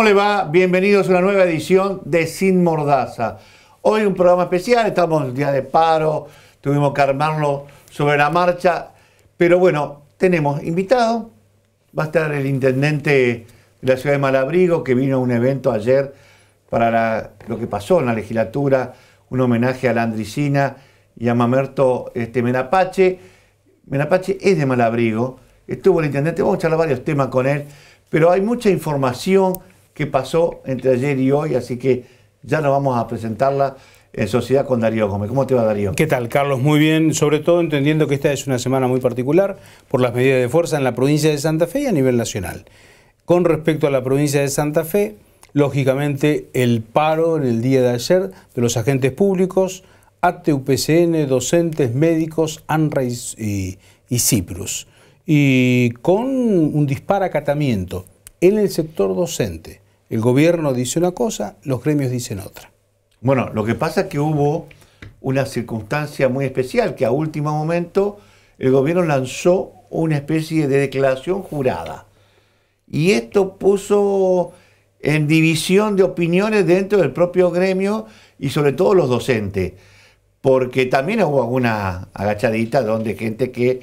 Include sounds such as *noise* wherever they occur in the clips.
¿Cómo le va? Bienvenidos a una nueva edición de Sin Mordaza. Hoy un programa especial, estamos en día de paro, tuvimos que armarlo sobre la marcha, pero bueno, tenemos invitado, va a estar el intendente de la ciudad de Malabrigo, que vino a un evento ayer para lo que pasó en la legislatura, un homenaje a la y a Mamerto este, Menapache. Menapache es de Malabrigo, estuvo el intendente, vamos a charlar varios temas con él, pero hay mucha información ¿Qué pasó entre ayer y hoy, así que ya nos vamos a presentarla en sociedad con Darío Gómez. ¿Cómo te va Darío? ¿Qué tal, Carlos? Muy bien, sobre todo entendiendo que esta es una semana muy particular por las medidas de fuerza en la provincia de Santa Fe y a nivel nacional. Con respecto a la provincia de Santa Fe, lógicamente el paro en el día de ayer de los agentes públicos, ATUPCN, docentes, médicos, ANRA y, CIPRUS, y con un disparacatamiento en el sector docente. El gobierno dice una cosa, los gremios dicen otra. Bueno, lo que pasa es que hubo una circunstancia muy especial, que a último momento el gobierno lanzó una especie de declaración jurada. Y esto puso en división de opiniones dentro del propio gremio y sobre todo los docentes, porque también hubo alguna agachadita donde gente que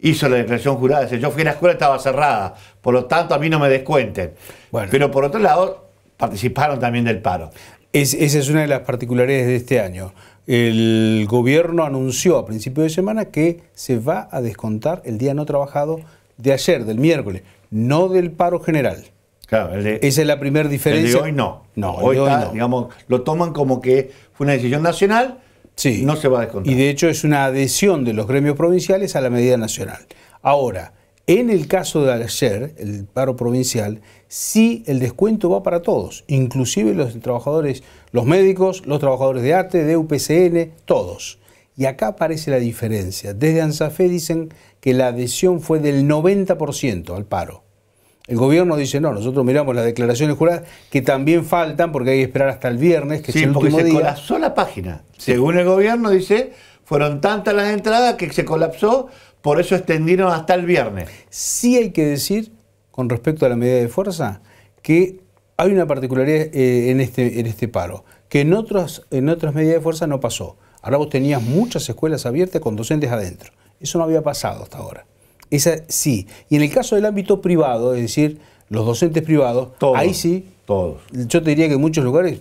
hizo la declaración jurada, yo fui a la escuela, estaba cerrada, por lo tanto a mí no me descuenten. Pero por otro lado, participaron también del paro. esa es una de las particularidades de este año. El gobierno anunció a principio de semana que se va a descontar el día no trabajado de ayer, del miércoles, no del paro general. Esa es la primera diferencia. de hoy no. No, hoy, no. digamos, lo toman como que fue una decisión nacional Sí. No se va Y de hecho es una adhesión de los gremios provinciales a la medida nacional. Ahora, en el caso de ayer, el paro provincial, sí el descuento va para todos, inclusive los trabajadores, los médicos, los trabajadores de arte, de UPCN, todos. Y acá aparece la diferencia. Desde ANSAFE dicen que la adhesión fue del 90% al paro. El gobierno dice, no, nosotros miramos las declaraciones juradas, que también faltan, porque hay que esperar hasta el viernes, que es el se colapsó la página. Según el gobierno dice, fueron tantas las entradas que se colapsó, por eso extendieron hasta el viernes. Sí hay que decir, con respecto a la medida de fuerza, que hay una particularidad eh, este, en, este, paro, que en, otras en otras medidas de fuerza no pasó. Ahora vos tenías muchas escuelas abiertas con docentes adentro. Eso no había pasado hasta ahora. Esa sí. Y en el caso del ámbito privado, es decir, los docentes privados, ahí sí. Todos. Yo te diría que en muchos lugares,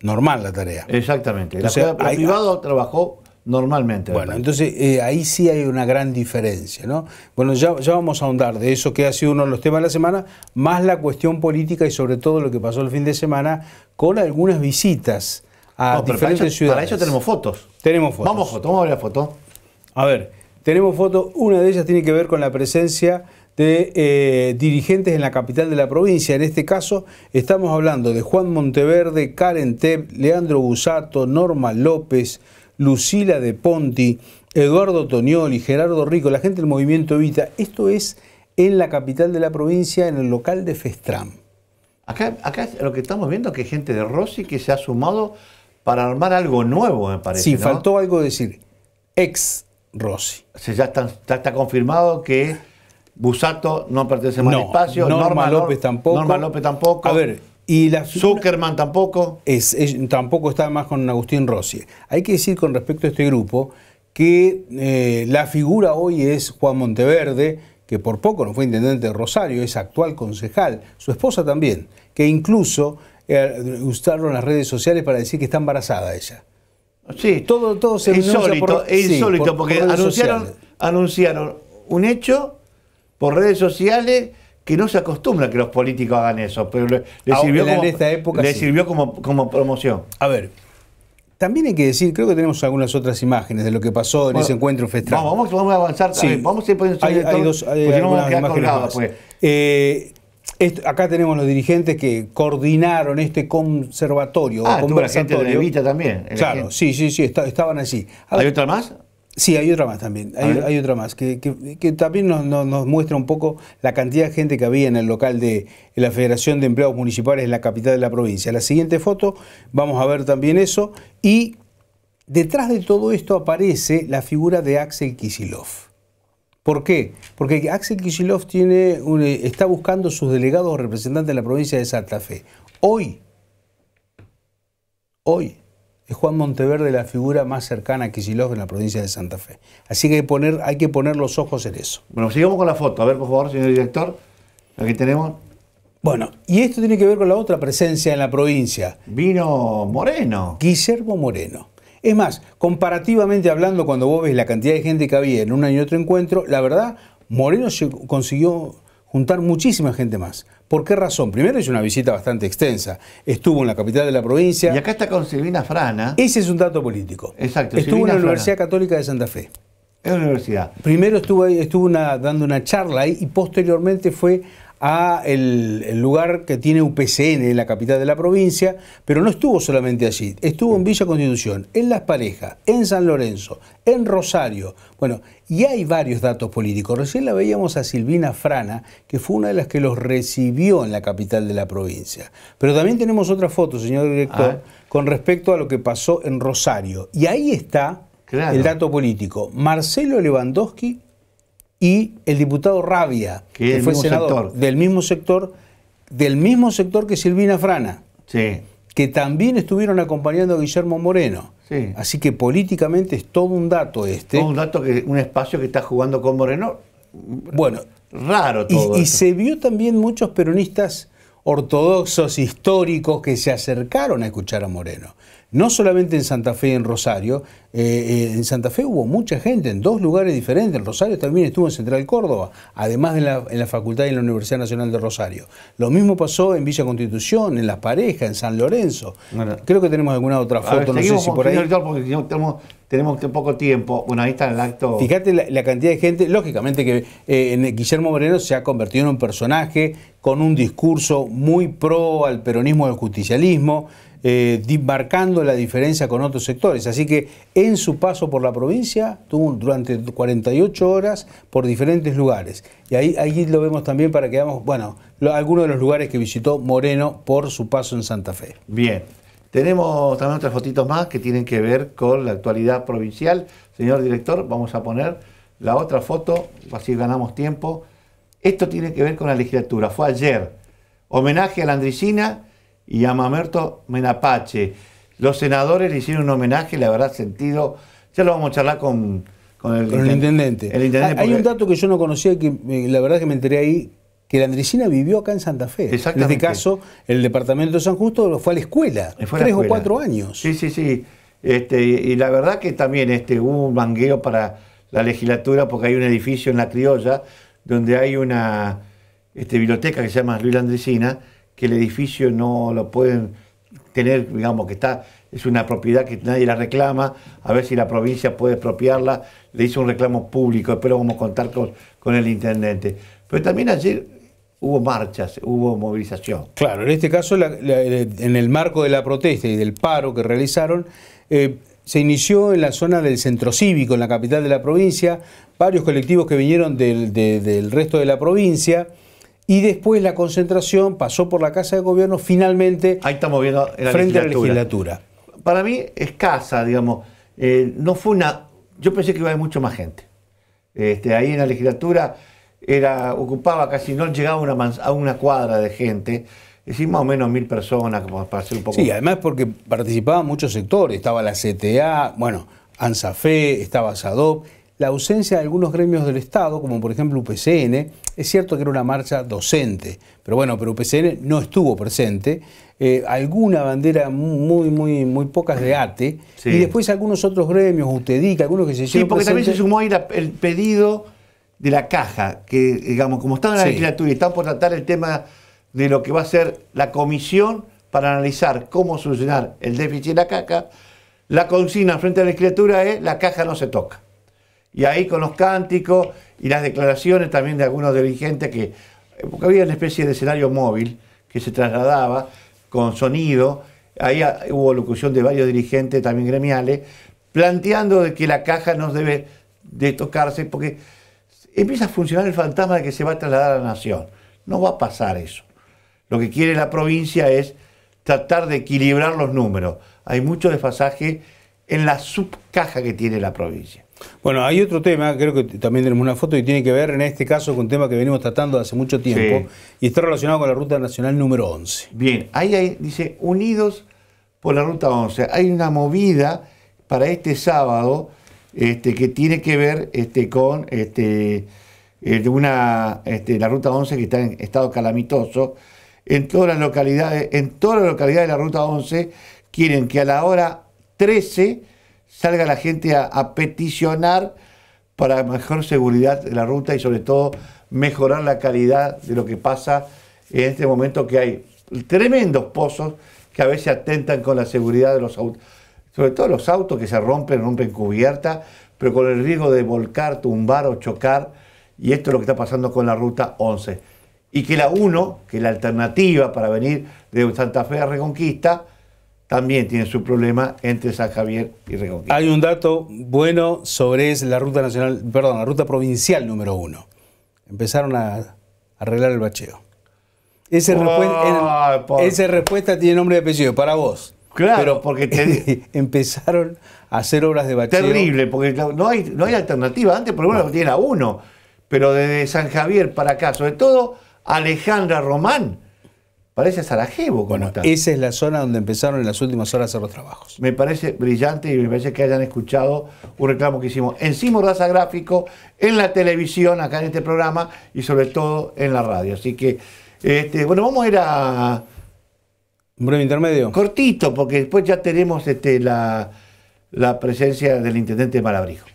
normal la tarea. Exactamente. la, el privado trabajó normalmente. Bueno, entonces eh, ahí sí hay una gran diferencia, ¿no? Bueno, ya, ya vamos a ahondar de eso que ha sido uno de los temas de la semana, más la cuestión política y sobre todo lo que pasó el fin de semana con algunas visitas a diferentes ciudades. Para eso tenemos fotos. Tenemos Vamos fotos, vamos a ver la foto. A ver, tenemos fotos, una de ellas tiene que ver con la presencia de eh, dirigentes en la capital de la provincia. En este caso estamos hablando de Juan Monteverde, Karen Tepp, Leandro Busato, Norma López, Lucila de Ponti, Eduardo Tonioli, Gerardo Rico, la gente del Movimiento Evita. Esto es en la capital de la provincia, en el local de Festram. Acá, acá lo que estamos viendo es que hay gente de Rossi que se ha sumado para armar algo nuevo, me parece. Sí, faltó algo decir. Ex Rossi. ya, está, confirmado que Busato no pertenece más al espacio. Norma, López tampoco. Norma López tampoco. A ver, y la, Zuckerman tampoco. Es, tampoco está más con Agustín Rossi. Hay que decir con respecto a este grupo que eh, la figura hoy es Juan Monteverde, que por poco no fue intendente de Rosario, es actual concejal, su esposa también, que incluso eh, usaron las redes sociales para decir que está embarazada ella. Sí. Todo, todo se insólito, insólito, porque anunciaron, un hecho por redes sociales que no se acostumbra que los políticos hagan eso, pero le, sirvió, como, le sirvió como, promoción. A ver, también hay que decir, creo que tenemos algunas otras imágenes de lo que pasó en ese encuentro festival. Vamos, vamos, a avanzar, vamos a ir poniendo hay, hay dos, acá tenemos los dirigentes que coordinaron este conservatorio. Ah, tuvo de también. Claro, sí, sí, sí, estaban allí. ¿Hay otra más? Sí, hay otra más también, hay, otra más, que, también nos, muestra un poco la cantidad de gente que había en el local de la Federación de Empleados Municipales en la capital de la provincia. La siguiente foto, vamos a ver también eso, y detrás de todo esto aparece la figura de Axel Kisilov. ¿Por qué? Porque Axel Kishilov tiene, eh, está buscando sus delegados representantes en la provincia de Santa Fe. Hoy, hoy, es Juan Monteverde la figura más cercana a Kishilov en la provincia de Santa Fe. Así que hay, poner, hay que poner los ojos en eso. Bueno, sigamos con la foto. A ver, por favor, señor director, aquí tenemos. Bueno, y esto tiene que ver con la otra presencia en la provincia. Vino Moreno. Guillermo Moreno. Es más, comparativamente hablando, cuando vos ves la cantidad de gente que había en un año y otro encuentro, la verdad, Moreno consiguió juntar muchísima gente más. ¿Por qué razón? Primero es una visita bastante extensa. Estuvo en la capital de la provincia. Y acá está con Silvina Frana. Ese es un dato político. Exacto. Estuvo en la Universidad Católica de Santa Fe. Es una universidad. Primero estuvo, ahí, estuvo dando una charla ahí y posteriormente fue a el, lugar que tiene UPCN en la capital de la provincia, pero no estuvo solamente allí, estuvo en Villa Constitución, en Las Parejas, en San Lorenzo, en Rosario. Bueno, y hay varios datos políticos. Recién la veíamos a Silvina Frana, que fue una de las que los recibió en la capital de la provincia. Pero también tenemos otra foto, señor director, ah. con respecto a lo que pasó en Rosario. Y ahí está el dato político. Marcelo Lewandowski y el diputado Rabia, que, fue senador del mismo sector, del mismo sector que Silvina Frana, que también estuvieron acompañando a Guillermo Moreno. Así que políticamente es todo un dato este. Todo un dato que un espacio que está jugando con Moreno. Bueno, raro todo. y se vio también muchos peronistas ortodoxos históricos que se acercaron a escuchar a Moreno no solamente en Santa Fe y en Rosario, eh, eh, en Santa Fe hubo mucha gente, en dos lugares diferentes, en Rosario también estuvo en Central Córdoba, además en la, Facultad y en la Universidad Nacional de Rosario. Lo mismo pasó en Villa Constitución, en Las Parejas, en San Lorenzo. Creo que tenemos alguna otra foto, no sé si por ahí... tenemos, tenemos poco tiempo, bueno, ahí está el acto... Fíjate la, cantidad de gente, lógicamente que eh, Guillermo Moreno se ha convertido en un personaje con un discurso muy pro al peronismo y al justicialismo, eh, marcando la diferencia con otros sectores. Así que en su paso por la provincia, tuvo durante 48 horas por diferentes lugares. Y ahí, ahí lo vemos también para que veamos, bueno, algunos de los lugares que visitó Moreno por su paso en Santa Fe. Bien. Tenemos también otras fotitos más que tienen que ver con la actualidad provincial. Señor director, vamos a poner la otra foto, así ganamos tiempo. Esto tiene que ver con la legislatura. Fue ayer. Homenaje a la Andricina y a Mamerto Menapache. Los senadores le hicieron un homenaje, la verdad, sentido. Ya lo vamos a charlar con, el, intendente. Ah, hay, un dato que yo no conocía, que la verdad que me enteré ahí, que la Andresina vivió acá en Santa Fe. Exactamente. En este caso, el departamento de San Justo fue a la escuela, fue tres o cuatro años. Sí, sí, sí. Este, y la verdad que también este, hubo un mangueo para la legislatura, porque hay un edificio en La Criolla, donde hay una este, biblioteca que se llama Luis Andresina, que el edificio no lo pueden tener, digamos, que está, es una propiedad que nadie la reclama, a ver si la provincia puede expropiarla, le hizo un reclamo público, espero vamos a contar con, el intendente. Pero también ayer hubo marchas, hubo movilización. Claro, en este caso, en el marco de la protesta y del paro que realizaron, eh, se inició en la zona del centro cívico, en la capital de la provincia, varios colectivos que vinieron del, del resto de la provincia y después la concentración pasó por la Casa de Gobierno, finalmente Ahí estamos viendo frente a la legislatura. Para mí, escasa, digamos. Eh, no fue una. Yo pensé que iba a haber mucho más gente. Este, ahí en la legislatura era, ocupaba casi, no llegaba una a una cuadra de gente. Es decir, más o menos mil personas, como para hacer un poco. Sí, además porque participaban muchos sectores. Estaba la CTA, bueno, ANSAFE, estaba SADOP la ausencia de algunos gremios del Estado, como por ejemplo UPCN, es cierto que era una marcha docente, pero bueno, pero UPCN no estuvo presente, eh, alguna bandera muy, muy, muy pocas de ATE, y después algunos otros gremios, UTEDIC, algunos que se hicieron Sí, porque también se sumó ahí el pedido de la caja, que digamos, como están en la legislatura y están por tratar el tema de lo que va a ser la comisión para analizar cómo solucionar el déficit de la caja, la consigna frente a la legislatura es la caja no se toca. Y ahí con los cánticos y las declaraciones también de algunos dirigentes que porque había una especie de escenario móvil que se trasladaba con sonido, ahí hubo locución de varios dirigentes también gremiales, planteando de que la caja no debe de tocarse porque empieza a funcionar el fantasma de que se va a trasladar a la nación. No va a pasar eso. Lo que quiere la provincia es tratar de equilibrar los números. Hay mucho desfasaje en la subcaja que tiene la provincia. Bueno, hay otro tema, creo que también tenemos una foto y tiene que ver en este caso con un tema que venimos tratando hace mucho tiempo y está relacionado con la ruta nacional número 11. Bien, ahí dice, unidos por la ruta 11. Hay una movida para este sábado este, que tiene que ver este, con este, eh, una, la ruta 11 que está en estado calamitoso. En todas las localidades, en todas las localidades de la ruta 11 quieren que a la hora 13 salga la gente a, peticionar para mejor seguridad de la ruta y sobre todo mejorar la calidad de lo que pasa en este momento que hay tremendos pozos que a veces atentan con la seguridad de los autos, sobre todo los autos que se rompen, rompen cubierta, pero con el riesgo de volcar, tumbar o chocar, y esto es lo que está pasando con la ruta 11. Y que la 1, que es la alternativa para venir de Santa Fe a Reconquista, también tiene su problema entre San Javier y Reconquista. Hay un dato bueno sobre la ruta nacional, perdón, la ruta provincial número uno. Empezaron a arreglar el bacheo. esa respuesta tiene nombre de apellido, para vos. Claro, pero porque *laughs* empezaron a hacer obras de bacheo. Terrible, porque no hay, no hay alternativa. Antes por lo menos tiene a uno. Pero desde San Javier para acá, sobre todo Alejandra Román, Parece Sarajevo. con esta esa es la zona donde empezaron en las últimas horas a hacer los trabajos. Me parece brillante y me parece que hayan escuchado un reclamo que hicimos en Raza Gráfico, en la televisión, acá en este programa y sobre todo en la radio. Así que, este, bueno, vamos a ir a... Un breve intermedio. Cortito, porque después ya tenemos este, la, la presencia del intendente Malabrijo.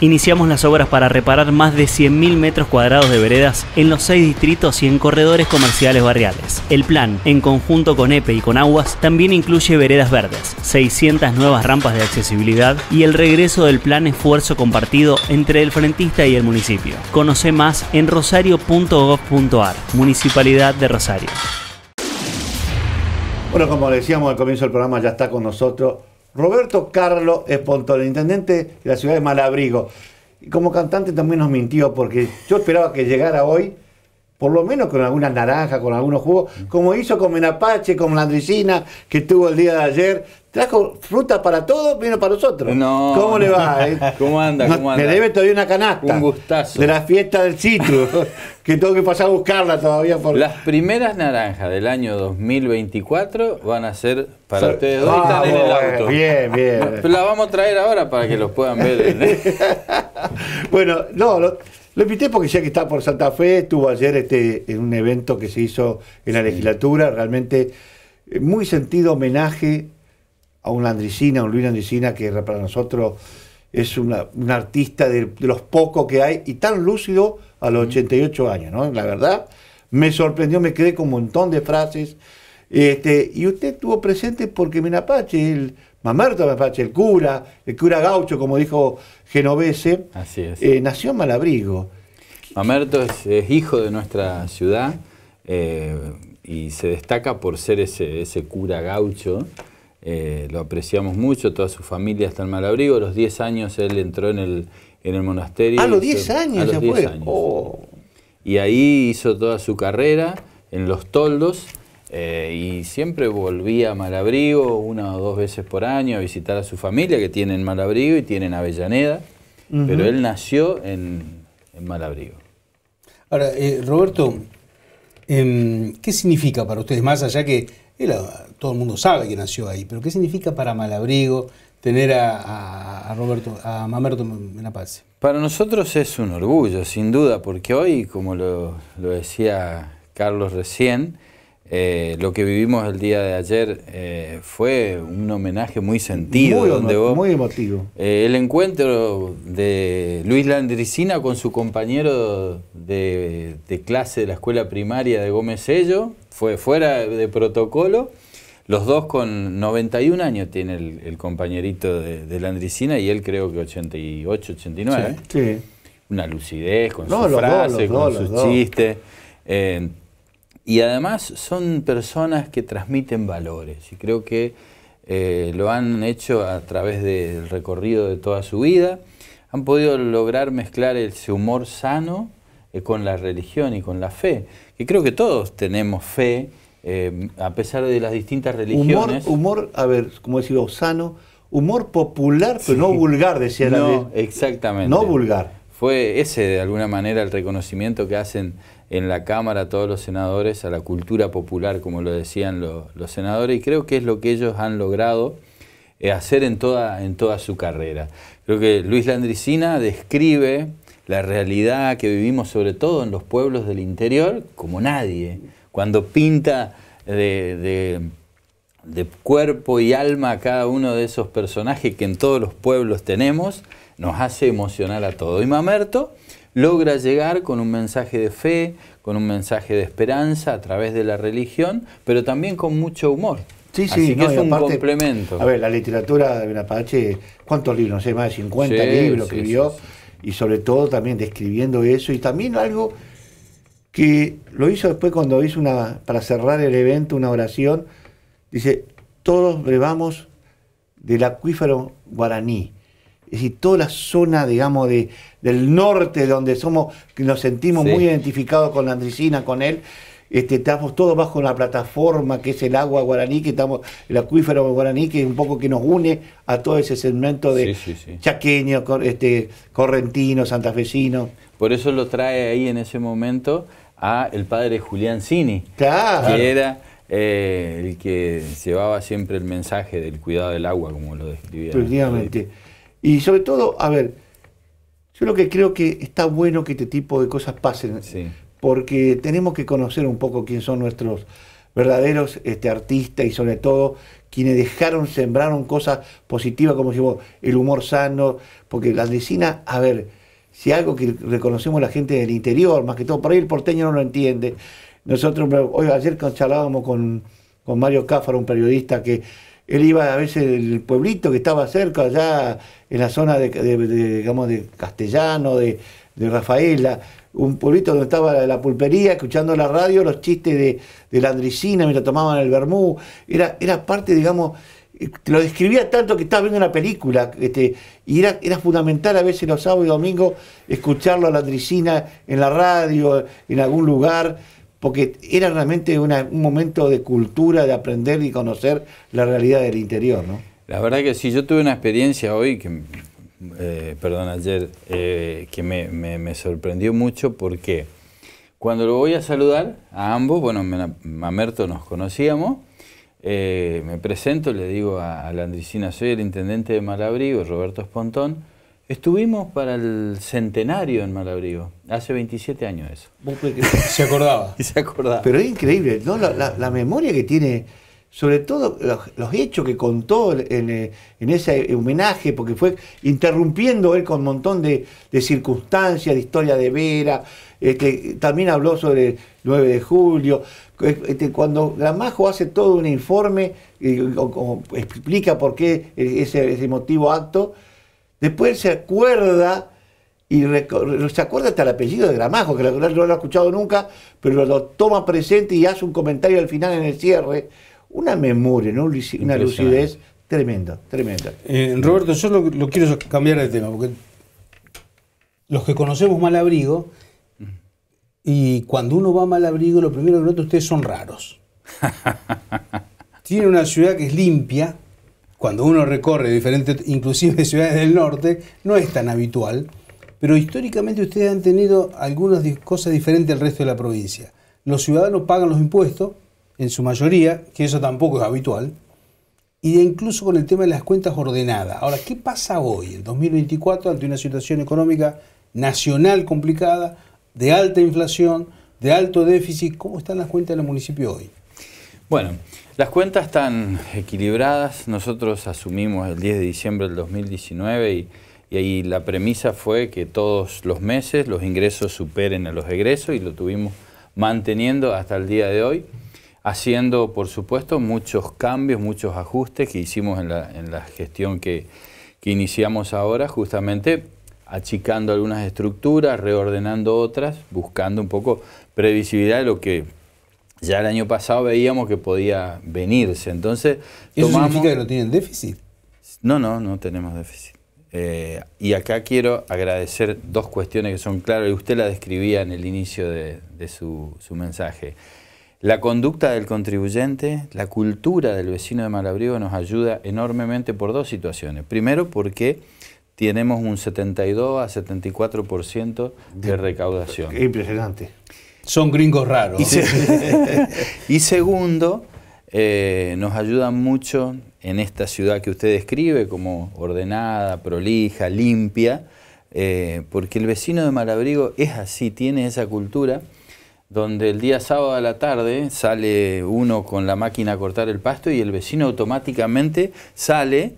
Iniciamos las obras para reparar más de 100.000 metros cuadrados de veredas en los seis distritos y en corredores comerciales barriales. El plan, en conjunto con EPE y con Aguas, también incluye veredas verdes, 600 nuevas rampas de accesibilidad y el regreso del plan esfuerzo compartido entre el frentista y el municipio. Conoce más en rosario.gov.ar, Municipalidad de Rosario. Bueno, como decíamos al comienzo del programa, ya está con nosotros Roberto Carlo Espontón, intendente de la ciudad de Malabrigo. como cantante también nos mintió porque yo esperaba que llegara hoy por lo menos con algunas naranjas, con algunos jugos, mm. como hizo con Menapache, con Landricina, que estuvo el día de ayer. Trajo fruta para todos, vino para nosotros. No. ¿Cómo le va? *laughs* Eh, ¿Cómo anda? ¿Cómo anda? Me debe todavía una canasta. Un gustazo. De la fiesta del sitio, *laughs* que tengo que pasar a buscarla todavía. Por... Las primeras naranjas del año 2024 van a ser para ustedes dos. en el auto. Bien, bien. *laughs* Las vamos a traer ahora para que los puedan ver. bueno, no, lo... Lo invité porque sé que está por Santa Fe, estuvo ayer este, en un evento que se hizo en la legislatura, realmente eh, muy sentido homenaje a un Andricina, a un Luis Andricina, que para nosotros es un artista de, los pocos que hay y tan lúcido a los 88 años, ¿no? La verdad, me sorprendió, me quedé con un montón de frases. Este, y usted estuvo presente porque Menapache, el Mamerto el cura, el cura gaucho, como dijo Genovese, eh, nació en Malabrigo. Mamerto es, hijo de nuestra ciudad eh, y se destaca por ser ese, cura gaucho. Eh, lo apreciamos mucho, toda su familia está en Malabrigo. A los 10 años él entró en el, monasterio. ¿A los 10 años ya fue? Oh. Y ahí hizo toda su carrera en los toldos eh, y siempre volvía a Malabrigo una o dos veces por año a visitar a su familia, que tienen Malabrigo y tienen Avellaneda, pero él nació en, Malabrigo. Ahora, eh, Roberto, em, ¿qué significa para ustedes, más allá que ah, todo el mundo sabe que nació ahí, pero qué significa para Malabrigo tener a, Roberto, a Mamerto en Paz? Para nosotros es un orgullo, sin duda, porque hoy, como lo decía Carlos recién, eh, lo que vivimos el día de ayer eh, fue un homenaje muy sentido. Muy, emotivo. Eh, el encuentro de Luis Landricina con su compañero de, clase de la escuela primaria de Gómez Sello fue fuera de protocolo. Los dos con 91 años tiene el, compañerito de, Landricina y él creo que 88, 89. Una lucidez con sus frases, con sus chistes y además son personas que transmiten valores y creo que eh, lo han hecho a través del recorrido de toda su vida. Han podido lograr mezclar ese humor sano eh, con la religión y con la fe. Que creo que todos tenemos fe, eh, a pesar de las distintas religiones. Humor, humor a ver, como decía sano, humor popular, pero no vulgar, decía no, la No, exactamente. No vulgar. Fue ese, de alguna manera, el reconocimiento que hacen en la Cámara a todos los senadores a la cultura popular, como lo decían los senadores, y creo que es lo que ellos han logrado eh, hacer en toda, su carrera. Creo que Luis Landricina describe la realidad que vivimos, sobre todo en los pueblos del interior, como nadie. Cuando pinta de, cuerpo y alma a cada uno de esos personajes que en todos los pueblos tenemos, nos hace emocionar a todos. Y Mamerto logra llegar con un mensaje de fe, con un mensaje de esperanza a través de la religión, pero también con mucho humor. Sí, sí, Así que es un complemento. A ver, la literatura de Apache, ¿cuántos libros? No sé, más de 50 libros escribió, y sobre todo también describiendo eso, y también algo que lo hizo después cuando hizo una, para cerrar el evento, una oración, dice, todos bebamos del acuífero guaraní, es decir, toda la zona, digamos, de, del norte, donde somos, nos sentimos muy identificados con la Andricina, con él, este, estamos todos bajo la plataforma que es el agua guaraní, que estamos, el acuífero guaraní, que es un poco que nos une a todo ese segmento de chaqueño chaqueños, este, correntino santafesino Por eso lo trae ahí en ese momento a el padre Julián Cini, que era eh, el que llevaba siempre el mensaje del cuidado del agua, como lo describía. Efectivamente. Y sobre todo, a ver, yo lo que creo que está bueno que este tipo de cosas pasen, porque tenemos que conocer un poco quién son nuestros verdaderos este, artistas y sobre todo quienes dejaron, sembraron cosas positivas, como decimos, el humor sano, porque la medicina, a ver, si algo que reconocemos la gente del interior, más que todo, por ahí el porteño no lo entiende. Nosotros, hoy ayer charlábamos con, con Mario Cáfaro, un periodista que él iba a veces el pueblito que estaba cerca, allá en la zona de, digamos, de Castellano, de, Rafaela, un pueblito donde estaba la, pulpería, escuchando la radio, los chistes de, la andricina lo tomaban el vermú. Era, era parte, digamos, eh, lo describía tanto que estaba viendo una película, este, y era, era fundamental a veces los sábados y domingos escucharlo a la andricina en la radio, en algún lugar porque era realmente un momento de cultura, de aprender y conocer la realidad del interior, ¿no? La verdad que sí, yo tuve una experiencia hoy, que, eh, perdón, ayer, eh, que me, sorprendió mucho porque cuando lo voy a saludar a ambos, bueno, a nos conocíamos, eh, me presento, le digo a, la Landricina, soy el intendente de Malabrigo, Roberto Espontón, Estuvimos para el centenario en Malabrigo, hace 27 años eso. Se acordaba. *laughs* se acordaba. Pero es increíble, ¿no? la, memoria que tiene, sobre todo los, hechos que contó en, ese homenaje, porque fue interrumpiendo él con un montón de, circunstancias, de historia de Vera, este, también habló sobre el 9 de julio. Este, cuando Gramajo hace todo un informe, y explica por qué ese, ese motivo acto, Después se acuerda y se acuerda hasta el apellido de Gramajo, que la verdad no lo ha escuchado nunca, pero lo toma presente y hace un comentario al final en el cierre. Una memoria, una lucidez tremenda, tremenda. Eh, Roberto, yo lo, quiero cambiar de tema, porque los que conocemos Malabrigo, y cuando uno va a Malabrigo, lo primero que nota ustedes son raros. *laughs* Tiene una ciudad que es limpia, cuando uno recorre diferentes, inclusive *laughs* ciudades del norte, no es tan habitual, pero históricamente ustedes han tenido algunas cosas diferentes al resto de la provincia. Los ciudadanos pagan los impuestos, en su mayoría, que eso tampoco es habitual, y e incluso con el tema de las cuentas ordenadas. Ahora, ¿qué pasa hoy, el 2024, ante una situación económica nacional complicada, de alta inflación, de alto déficit? ¿Cómo están las cuentas del municipio hoy? Bueno, las cuentas están equilibradas. Nosotros asumimos el 10 de diciembre del 2019 y, ahí la premisa fue que todos los meses los ingresos superen a los egresos y lo tuvimos manteniendo hasta el día de hoy, haciendo, por supuesto, muchos cambios, muchos ajustes que hicimos en la, gestión que, que iniciamos ahora, justamente achicando algunas estructuras, reordenando otras, buscando un poco previsibilidad de lo que ya el año pasado veíamos que podía venirse. Entonces, ¿Eso significa que no tienen déficit? No, no, no tenemos déficit. Eh, y acá quiero agradecer dos cuestiones que son claras y usted la describía en el inicio de, su, su, mensaje. La conducta del contribuyente, la cultura del vecino de Malabrigo nos ayuda enormemente por dos situaciones. Primero, porque tenemos un 72 a 74% de recaudación. Qué impresionante. Son gringos raros. Y, *laughs* segundo, eh, nos ayudan mucho en esta ciudad que usted describe como ordenada, prolija, limpia, eh, porque el vecino de Malabrigo es así, tiene esa cultura donde el día sábado a la tarde sale uno con la máquina a cortar el pasto y el vecino automáticamente sale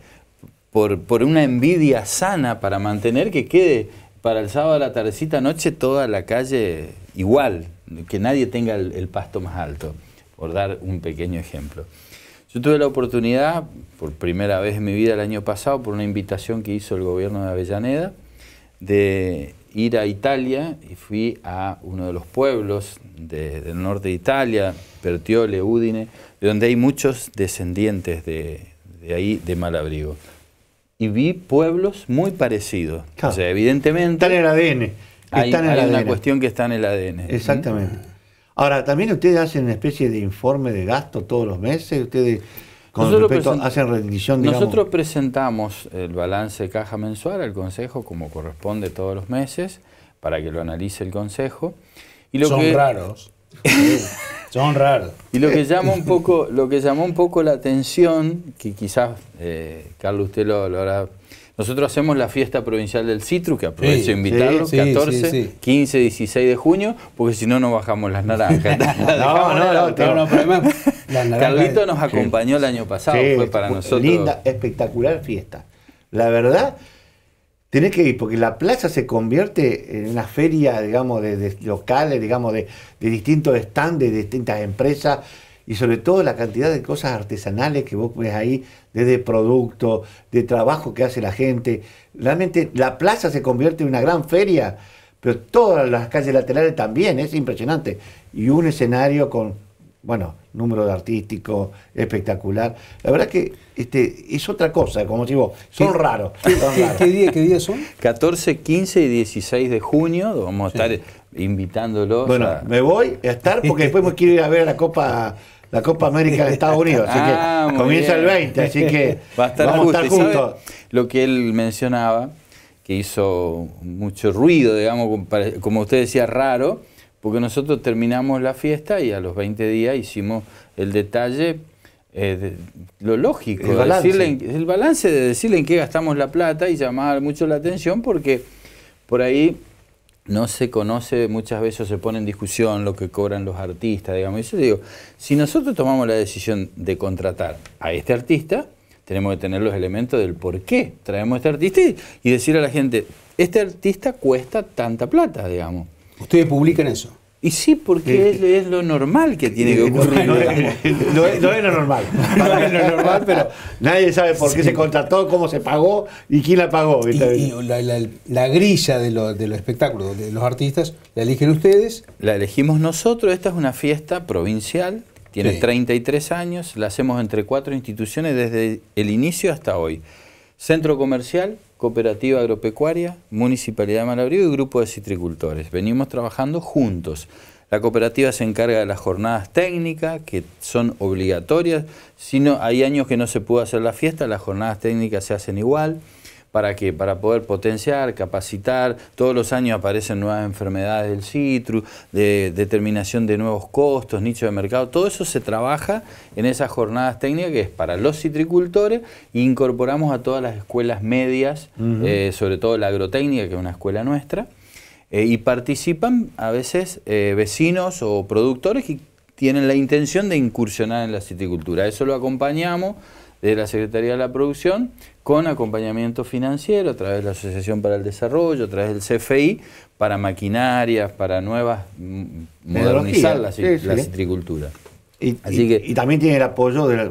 por, por una envidia sana para mantener que quede para el sábado a la tardecita noche toda la calle igual, que nadie tenga el, pasto más alto, por dar un pequeño ejemplo. Yo tuve la oportunidad, por primera vez en mi vida el año pasado, por una invitación que hizo el gobierno de Avellaneda, de ir a Italia y fui a uno de los pueblos del norte de Italia, Pertiole, Udine, donde hay muchos descendientes de, de ahí, de Malabrigo y vi pueblos muy parecidos. O sea, evidentemente. Están en el ADN. Hay, en una cuestión que está en el ADN. Exactamente. Mm. Ahora, también ustedes hacen una especie de informe de gasto todos los meses. Ustedes. nosotros hacen rendición, Nosotros presentamos el balance de caja mensual al Consejo, como corresponde todos los meses, para que lo analice el Consejo. Y lo Son raros. *laughs* Son raros. Y lo que llama un poco, lo que llamó un poco la atención, que quizás, eh, Carlos, usted lo, hará. Nosotros hacemos la fiesta provincial del Citru, que aprovecho de invitarlo 14, 15, 16 de junio, porque si no, no bajamos las naranjas. *laughs* no, no, no, no, no, Carlito nos acompañó el año pasado, fue para nosotros. Linda, espectacular fiesta. La verdad, tenés que ir, porque la plaza se convierte en una feria, digamos, de, locales, digamos, de, de distintos stands, de distintas empresas, y sobre todo la cantidad de cosas artesanales que vos ves ahí, desde productos, de trabajo que hace la gente. Realmente la plaza se convierte en una gran feria, pero todas las calles laterales también, es impresionante. Y un escenario con bueno, número de artístico, espectacular. La verdad que este, es otra cosa, como digo, son raros. Qué, son son? 14, 15 y 16 de junio, vamos a estar invitándolos. Bueno, me voy a estar porque después me quiero ir a ver la Copa la Copa América de Estados Unidos, así que ah, comienza el 20, así que Va vamos a estar juntos. Lo que él mencionaba, que hizo mucho ruido, digamos, como usted decía, raro, porque nosotros terminamos la fiesta y a los 20 días hicimos el detalle, eh, lo lógico, el balance. Decirle, el balance de decirle en qué gastamos la plata y llamar mucho la atención porque por ahí no se conoce, muchas veces se pone en discusión lo que cobran los artistas, digamos. Y yo digo, si nosotros tomamos la decisión de contratar a este artista, tenemos que tener los elementos del por qué traemos a este artista y, y decir a la gente, este artista cuesta tanta plata, digamos. Ustedes publican eso. Y sí, porque Es, lo normal que tiene que ocurrir. No, es, lo normal. No es lo normal, pero nadie sabe por qué se contrató, cómo se pagó y quién la pagó. la, grilla de, los espectáculos, de los artistas, ¿la eligen ustedes? La elegimos nosotros. Esta es una fiesta provincial, tiene 33 años, la hacemos entre cuatro instituciones desde el inicio hasta hoy. Centro Comercial, Cooperativa Agropecuaria, Municipalidad de Malabrigo y Grupo de Citricultores. Venimos trabajando juntos. La cooperativa se encarga de las jornadas técnicas, que son obligatorias. Si hay años que no se pudo hacer la fiesta, las jornadas técnicas se hacen igual. ¿Para qué? Para poder potenciar, capacitar. Todos los años aparecen nuevas enfermedades del citrus de determinación de nuevos costos, nicho de mercado. Todo eso se trabaja en esas jornadas técnicas que es para los citricultores incorporamos a todas las escuelas medias, eh, sobre todo la agrotécnica, que es una escuela nuestra. Eh, y participan a veces eh, vecinos o productores que tienen la intención de incursionar en la citricultura. Eso lo acompañamos de la Secretaría de la Producción con acompañamiento financiero a través de la Asociación para el Desarrollo, a través del CFI, para maquinarias, para nuevas, mm, modernizar la, citricultura. Y, también tiene el apoyo del,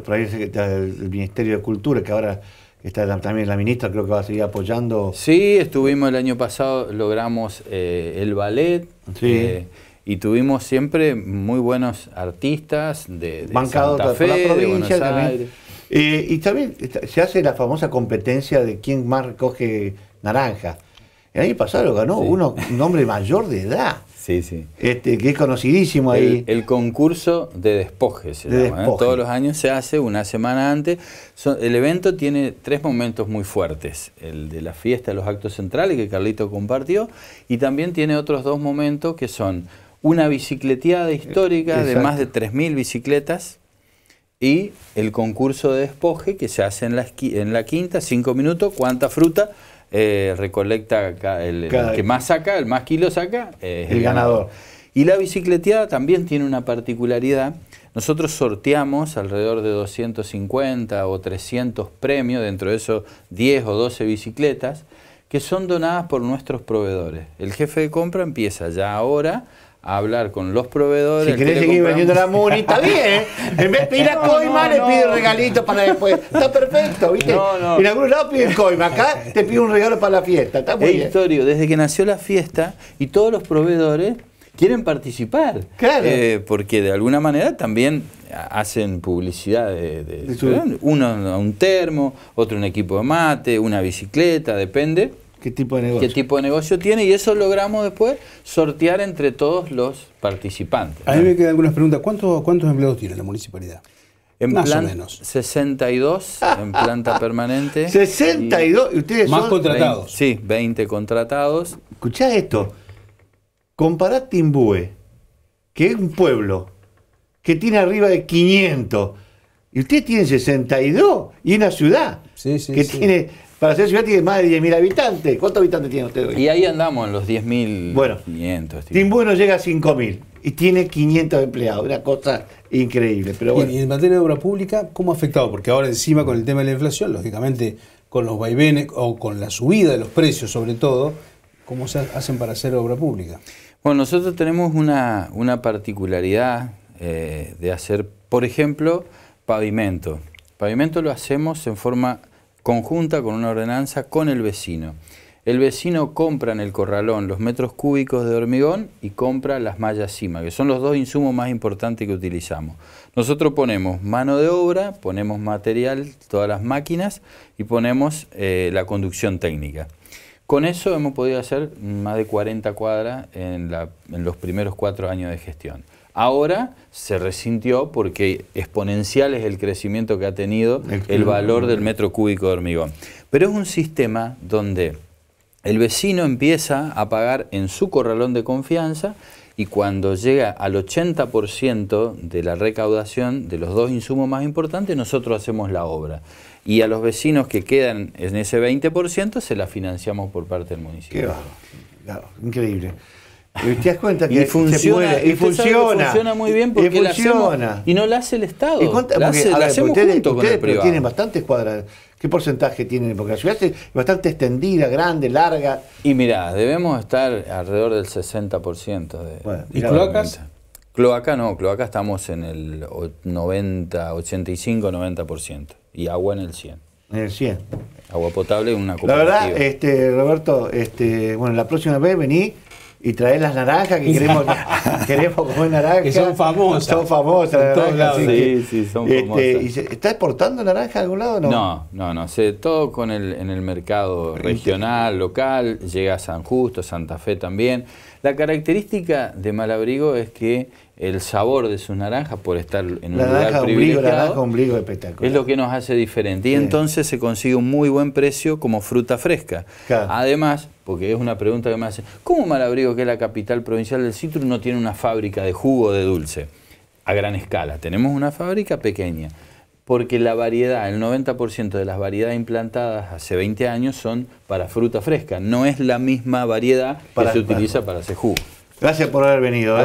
Ministerio de Cultura, que ahora está también la ministra, creo que va a seguir apoyando. Sí, estuvimos el año pasado, logramos eh, el ballet. Eh, y tuvimos siempre muy buenos artistas de, de la provincia, de Buenos Aires. Eh, y también se hace la famosa competencia de quién más coge naranja. El año pasado ganó uno, un hombre *laughs* mayor de edad. Sí, sí. Este, que es conocidísimo ahí. El, concurso de despojes, ¿eh? Todos los años se hace, una semana antes. el evento tiene tres momentos muy fuertes. El de la fiesta, de los actos centrales que Carlito compartió. Y también tiene otros dos momentos que son una bicicleteada histórica de más de 3.000 bicicletas y el concurso de despoje que se hace en la, quinta, cinco minutos, cuánta fruta eh, recolecta el, que más saca, el más kilo saca, eh, es el, ganador. ganador. Y la bicicleteada también tiene una particularidad. Nosotros sorteamos alrededor de 250 o 300 premios, dentro de esos 10 o 12 bicicletas, que son donadas por nuestros proveedores. El jefe de compra empieza ya ahora hablar con los proveedores. Si querés seguir vendiendo la Muni, está bien. ¿eh? En vez de pedir a *laughs* Coima, no, pide le piden regalitos para después. Está perfecto, ¿viste? En algún lado piden Coima, acá te pido un regalo para la fiesta. Está muy bien. es bien. desde que nació la fiesta y todos los proveedores quieren participar. Claro. Eh, porque de alguna manera también hacen publicidad de, de, de uno a un termo, otro un equipo de mate, una bicicleta, depende ¿Qué tipo de negocio? ¿Qué tipo de negocio tiene? Y eso logramos después sortear entre todos los participantes. A mí me quedan algunas preguntas. ¿Cuántos, cuántos empleados tiene la municipalidad? En más o menos. 62 en planta *laughs* permanente. 62, y, ustedes más contratados. sí, 20 contratados. Escuchá esto. Compará Timbúe que es un pueblo que tiene arriba de 500, y ustedes tienen 62 y una ciudad que tiene para ser ciudad tiene más de 10.000 habitantes. ¿Cuántos habitantes tiene usted hoy? Y ahí andamos en los 10.500. Bueno, Timbú no llega a 5.000 y tiene 500 empleados. Una cosa increíble. Pero bueno. Y en materia de obra pública, ¿cómo ha afectado? Porque ahora encima con el tema de la inflación, lógicamente con los vaivenes o con la subida de los precios sobre todo, ¿cómo se hacen para hacer obra pública? Bueno, nosotros tenemos una, una particularidad eh, de hacer, por ejemplo, pavimento. Pavimento lo hacemos en forma conjunta con una ordenanza con el vecino. El vecino compra en el corralón los metros cúbicos de hormigón y compra las mallas cima, que son los dos insumos más importantes que utilizamos. Nosotros ponemos mano de obra, ponemos material, todas las máquinas y ponemos eh, la conducción técnica. Con eso hemos podido hacer más de 40 cuadras en los primeros cuatro años de gestión. Ahora se resintió porque exponencial es el crecimiento que ha tenido el, valor del metro cúbico de hormigón. Pero es un sistema donde el vecino empieza a pagar en su corralón de confianza y cuando llega al 80% de la recaudación de los dos insumos más importantes, nosotros hacemos la obra. Y a los vecinos que quedan en ese 20% se la financiamos por parte del municipio. Qué Increíble. Y te das cuenta que funciona, y, funciona, funciona muy bien porque y funciona. y no la hace el Estado. Lo hace, hacemos tienen bastantes cuadras. ¿Qué porcentaje tienen? Porque la ciudad es bastante extendida, grande, larga. Y mirá, debemos estar alrededor del 60% de ¿Y cloacas? Cloaca no, cloaca estamos en el 90, 85, 90% y agua en el 100. En el 100. Agua potable una cooperativa. La verdad, este Roberto, este, bueno, la próxima vez vení y traer las naranjas que *laughs* queremos, queremos comer naranjas. Que son famosas. Son famosas las todos Lados, sí, sí, son este, famosas. ¿y ¿Está exportando naranja a algún lado no? No, no, no. Se, todo con el, en el mercado regional, local, llega a San Justo, Santa Fe también. La característica de Malabrigo es que el sabor de sus naranjas por estar en un lugar Es lo que nos hace diferente. Y entonces se consigue un muy buen precio como fruta fresca. Además, porque es una pregunta que me hacen, ¿cómo Malabrigo, que es la capital provincial del citrus, no tiene una fábrica de jugo de dulce a gran escala? Tenemos una fábrica pequeña. Porque la variedad, el 90% de las variedades implantadas hace 20 años son para fruta fresca. No es la misma variedad que se utiliza para, para hacer jugo. Gracias por haber venido. ¿eh?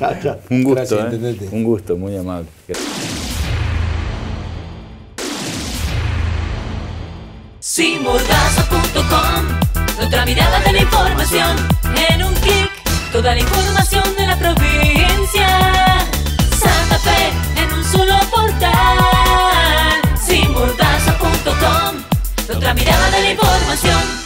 A *laughs* *laughs* Un gusto. ¿eh? Un gusto, muy amable. Simorgaza.com, otra mirada de la información. En un clic, toda la información de la provincia. Santa Fe, en un solo portal. la otra mirada de la información.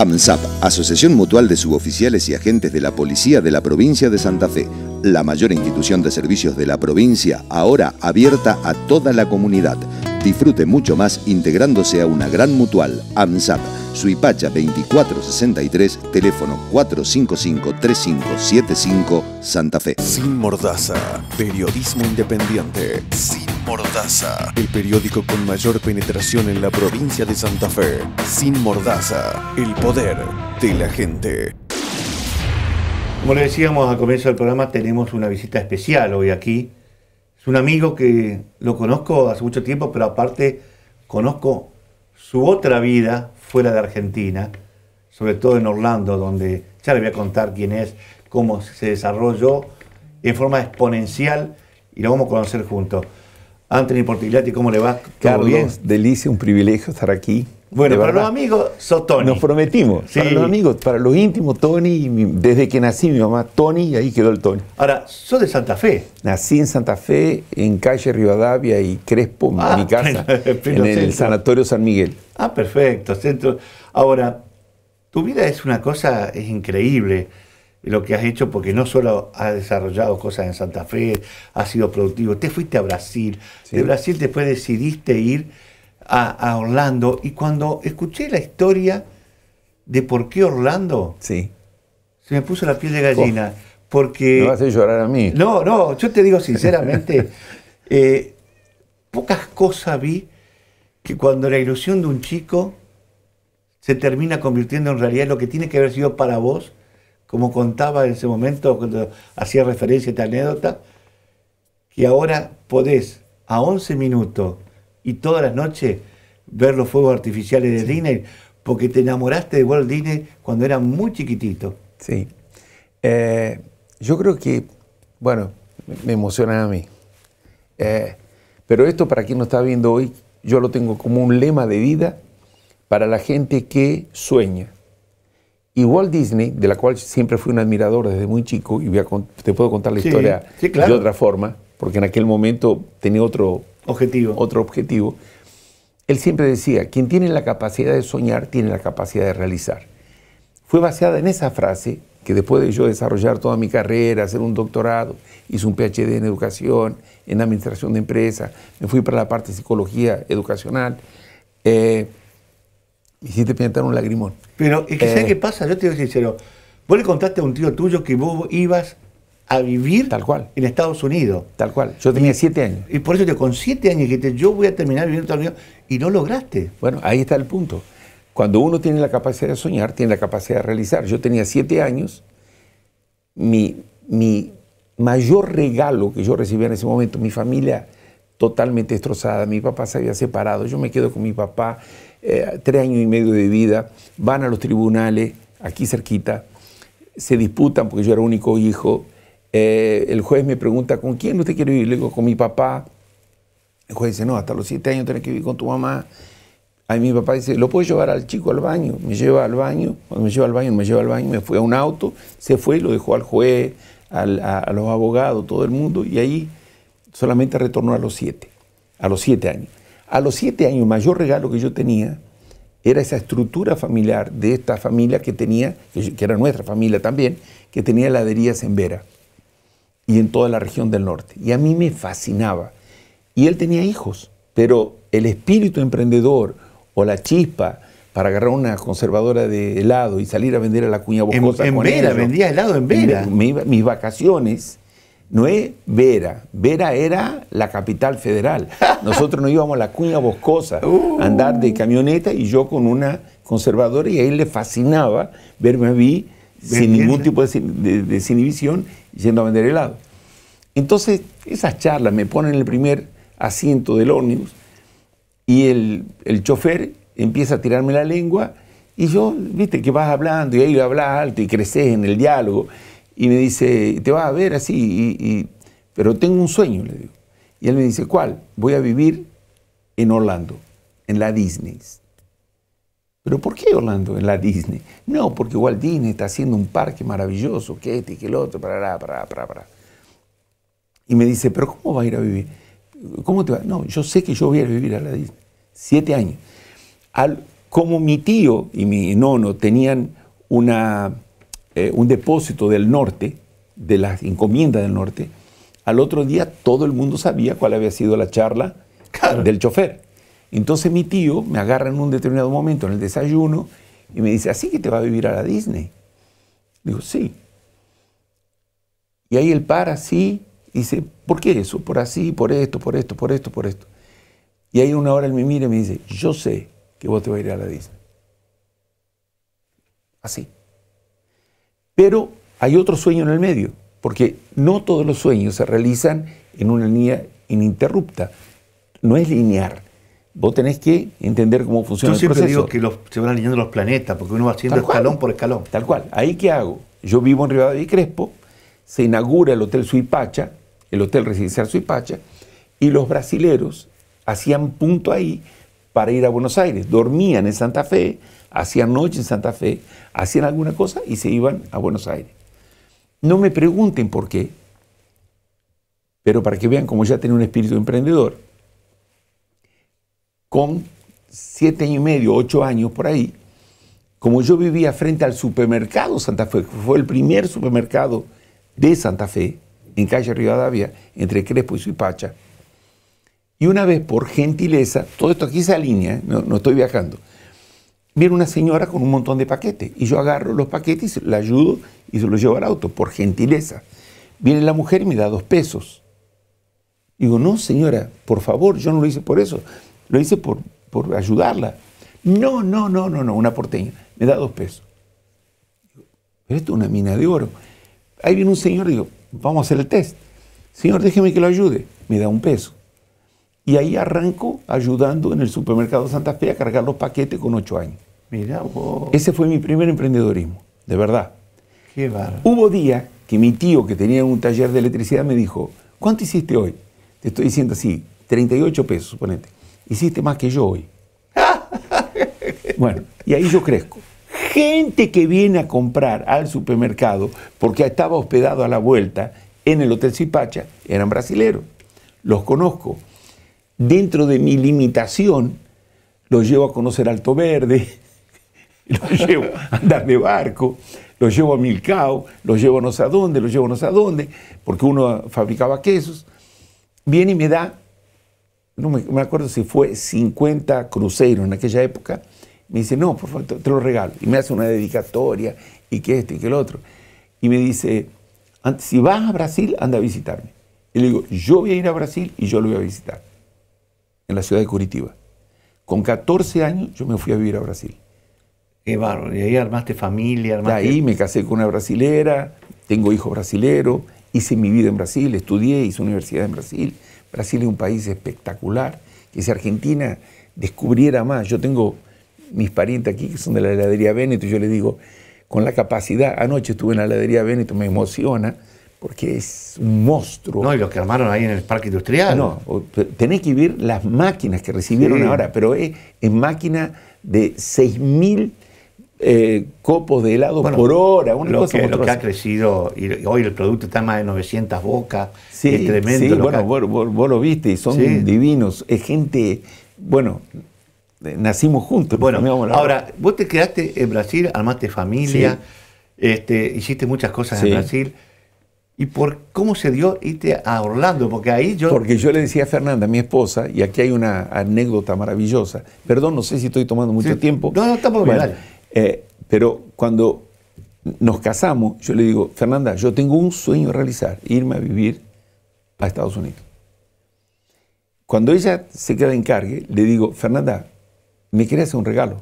AMSAP, Asociación Mutual de Suboficiales y Agentes de la Policía de la Provincia de Santa Fe, la mayor institución de servicios de la provincia, ahora abierta a toda la comunidad. Disfrute mucho más integrándose a una gran mutual, AMSAP, Suipacha 2463, teléfono 455-3575, Santa Fe. Sin Mordaza, periodismo independiente. Sin Mordaza, el periódico con mayor penetración en la provincia de Santa Fe. Sin Mordaza, el poder de la gente. Como le decíamos al comienzo del programa, tenemos una visita especial hoy aquí un amigo que lo conozco hace mucho tiempo, pero aparte conozco su otra vida fuera de Argentina, sobre todo en Orlando, donde ya le voy a contar quién es, cómo se desarrolló en forma exponencial y lo vamos a conocer juntos. Anthony Portigliati, ¿cómo le va? delicia, un privilegio estar aquí. Bueno, para los amigos, sos Tony. Nos prometimos. Para los amigos, para los íntimos, Tony. Desde que nací mi mamá, Tony, y ahí quedó el Tony. Ahora, ¿soy de Santa Fe? Nací en Santa Fe, en calle Rivadavia y Crespo, en ah, mi casa, *laughs* en el, Sanatorio San Miguel. Ah, perfecto, Ahora, tu vida es una cosa, es increíble lo que has hecho, porque no solo has desarrollado cosas en Santa Fe, has sido productivo, te fuiste a Brasil. De Brasil después decidiste ir a, Orlando y cuando escuché la historia de por qué Orlando, sí. se me puso la piel de gallina. Oh. porque... Me vas a llorar a mí. No, no, yo te digo sinceramente, *laughs* eh, pocas cosas vi que cuando la ilusión de un chico se termina convirtiendo en realidad lo que tiene que haber sido para vos, como contaba en ese momento cuando hacía referencia a esta anécdota, que ahora podés a 11 minutos y todas las noches ver los fuegos artificiales de Disney, porque te enamoraste de Walt Disney cuando era muy chiquitito. Sí. Eh, yo creo que, bueno, me emociona a mí. Eh, pero esto para quien no está viendo hoy, yo lo tengo como un lema de vida para la gente que sueña. Y Walt Disney, de la cual siempre fui un admirador desde muy chico, y te puedo contar la historia de otra forma, porque en aquel momento tenía otro objetivo. Otro objetivo. Él siempre decía, quien tiene la capacidad de soñar, tiene la capacidad de realizar. Fue baseada en esa frase que después de yo desarrollar toda mi carrera, hacer un doctorado, hice un PhD en educación, en administración de empresa, me fui para la parte de psicología educacional, eh, me hiciste pintar un lagrimón. Pero y que, eh, qué pasa? Yo te digo sincero, vos le contaste a un tío tuyo que vos ibas a vivir Tal cual. en Estados Unidos. Tal cual. Yo tenía siete años. Y por eso te, con siete años dijiste, yo voy a terminar viviendo en Estados Unidos y no lograste. Bueno, ahí está el punto. Cuando uno tiene la capacidad de soñar, tiene la capacidad de realizar. Yo tenía siete años, mi, mi mayor regalo que yo recibía en ese momento, mi familia totalmente destrozada, mi papá se había separado, yo me quedo con mi papá, eh, tres años y medio de vida, van a los tribunales, aquí cerquita, se disputan porque yo era único hijo, eh, el juez me pregunta, ¿con quién usted quiere vivir? Le digo, con mi papá. El juez dice, no, hasta los siete años tenés que vivir con tu mamá. Ahí mi papá dice, ¿lo puedo llevar al chico al baño? Me lleva al baño, cuando me lleva al baño, me lleva al baño, me fue a un auto, se fue y lo dejó al juez, a, los abogados, todo el mundo, y ahí solamente retornó a los siete, a los siete años. A los siete años, el mayor regalo que yo tenía era esa estructura familiar de esta familia que tenía, que, era nuestra familia también, que tenía laderías en Vera y en toda la región del norte. Y a mí me fascinaba. Y él tenía hijos, pero el espíritu emprendedor o la chispa para agarrar una conservadora de helado y salir a vender a la cuña boscosa. En, Vera, vendía helado en Vera. mis vacaciones no es Vera. Vera era la capital federal. *laughs* Nosotros nos íbamos a la cuña boscosa a uh. andar de camioneta y yo con una conservadora y a él le fascinaba verme a mí sin ningún tipo de, de, yendo a vender helado. Entonces, esas charlas me ponen en el primer asiento del ómnibus y el, el chofer empieza a tirarme la lengua y yo, viste, que vas hablando y ahí lo hablas alto y creces en el diálogo y me dice, te vas a ver así, pero tengo un sueño, le digo. Y él me dice, ¿cuál? Voy a vivir en Orlando, en la Disney. ¿Pero por qué Orlando en la Disney? No, porque Walt Disney está haciendo un parque maravilloso, que este, que el otro, para, para, para, para. Y me dice, ¿pero cómo va a ir a vivir? ¿Cómo te va? No, yo sé que yo voy a vivir a la Disney. Siete años. Al, como mi tío y mi nono tenían una, eh, un depósito del norte, de las encomienda del norte, al otro día todo el mundo sabía cuál había sido la charla del chofer. Entonces mi tío me agarra en un determinado momento en el desayuno y me dice, así que te va a vivir a la Disney. Digo, sí. Y ahí él para, sí, dice, ¿por qué eso? Por así, por esto, por esto, por esto, por esto. Y ahí una hora él me mira y me dice, yo sé que vos te vas a ir a la Disney. Así. Pero hay otro sueño en el medio, porque no todos los sueños se realizan en una línea ininterrupta, no es lineal. Vos tenés que entender cómo funciona el proceso. Yo siempre digo que se van alineando los planetas, porque uno va haciendo escalón por escalón. Tal cual. ¿Ahí qué hago? Yo vivo en Rivadavia y Crespo, se inaugura el Hotel Suipacha, el Hotel Residencial Suipacha, y los brasileros hacían punto ahí para ir a Buenos Aires. Dormían en Santa Fe, hacían noche en Santa Fe, hacían alguna cosa y se iban a Buenos Aires. No me pregunten por qué, pero para que vean cómo ya tenía un espíritu emprendedor con siete y medio, ocho años por ahí, como yo vivía frente al supermercado Santa Fe, que fue el primer supermercado de Santa Fe, en calle Rivadavia, entre Crespo y Suipacha, y una vez por gentileza, todo esto aquí se alinea, ¿eh? no, no estoy viajando, viene una señora con un montón de paquetes y yo agarro los paquetes, la ayudo y se los llevo al auto, por gentileza. Viene la mujer y me da dos pesos. Digo, no señora, por favor, yo no lo hice por eso. Lo hice por, por ayudarla. No, no, no, no, no, una porteña. Me da dos pesos. esto es una mina de oro. Ahí viene un señor, y digo, vamos a hacer el test. Señor, déjeme que lo ayude. Me da un peso. Y ahí arranco ayudando en el supermercado Santa Fe a cargar los paquetes con ocho años. Mira Ese fue mi primer emprendedorismo, de verdad. Qué Hubo día que mi tío, que tenía un taller de electricidad, me dijo, ¿cuánto hiciste hoy? Te estoy diciendo así, 38 pesos, suponete hiciste más que yo hoy. *laughs* Bueno, y ahí yo crezco. Gente que viene a comprar al supermercado porque estaba hospedado a la vuelta en el Hotel cipacha eran brasileros, los conozco. Dentro de mi limitación, los llevo a conocer Alto Verde, *laughs* los llevo a andar de barco, los llevo a Milcao, los llevo a no sé a dónde, los llevo a no sé a dónde, porque uno fabricaba quesos. Viene y me da no me, acuerdo si fue 50 cruceros en aquella época, me dice, no, por favor, te, lo regalo. Y me hace una dedicatoria y que este y que el otro. Y me dice, si vas a Brasil, anda a visitarme. Y le digo, yo voy a ir a Brasil y yo lo voy a visitar, en la ciudad de Curitiba. Con 14 años yo me fui a vivir a Brasil. Qué bárbaro. Y ahí armaste familia, armaste... ahí me casé con una brasilera, tengo hijo brasilero, hice mi vida en Brasil, estudié, hice universidad en Brasil. Brasil es un país espectacular, que si Argentina descubriera más, yo tengo mis parientes aquí que son de la heladería Benito, yo les digo, con la capacidad, anoche estuve en la heladería Benito, me emociona, porque es un monstruo. No, y lo que armaron ahí en el parque industrial. No, tenés que vivir las máquinas que recibieron ahora, pero es, es máquina de 6.000 eh, copos de helado por hora. Una cosa que, que ha crecido, y hoy el producto está más de 900 bocas, es tremendo. Sí, bueno, vos, lo viste, y son divinos, es gente, bueno, eh, nacimos juntos. Bueno, ahora, vos te quedaste en Brasil, armaste familia, este, hiciste muchas cosas en Brasil. ¿Y por cómo se dio irte a Orlando? Porque ahí yo... Porque yo le decía a Fernanda, mi esposa, y aquí hay una anécdota maravillosa. Perdón, no sé si estoy tomando mucho tiempo. No, no, tampoco. Eh, pero cuando nos casamos, yo le digo, Fernanda, yo tengo un sueño a realizar, irme a vivir a Estados Unidos. Cuando ella se queda en le digo, Fernanda, me quieres hacer un regalo.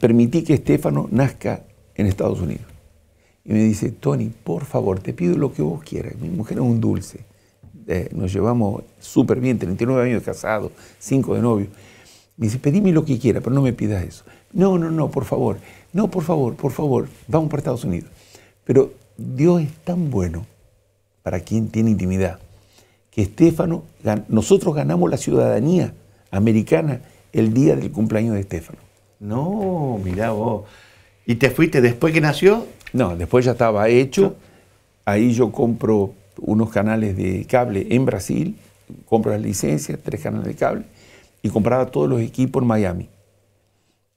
Permití que Estefano nazca en Estados Unidos. Y me dice, Tony, por favor, te pido lo que vos quieras. Mi mujer es un dulce. Eh, nos llevamos súper bien, 39 años casados, casado, 5 de novio. Me dice, pedime lo que quiera, pero no me pidas eso. No, no, no, por favor. No, por favor, por favor, vamos para Estados Unidos. Pero Dios es tan bueno para quien tiene intimidad que Estefano, nosotros ganamos la ciudadanía americana el día del cumpleaños de Estefano. No, mira vos. ¿Y te fuiste después que nació? No, después ya estaba hecho. Ahí yo compro unos canales de cable en Brasil, compro las licencias, tres canales de cable, y compraba todos los equipos en Miami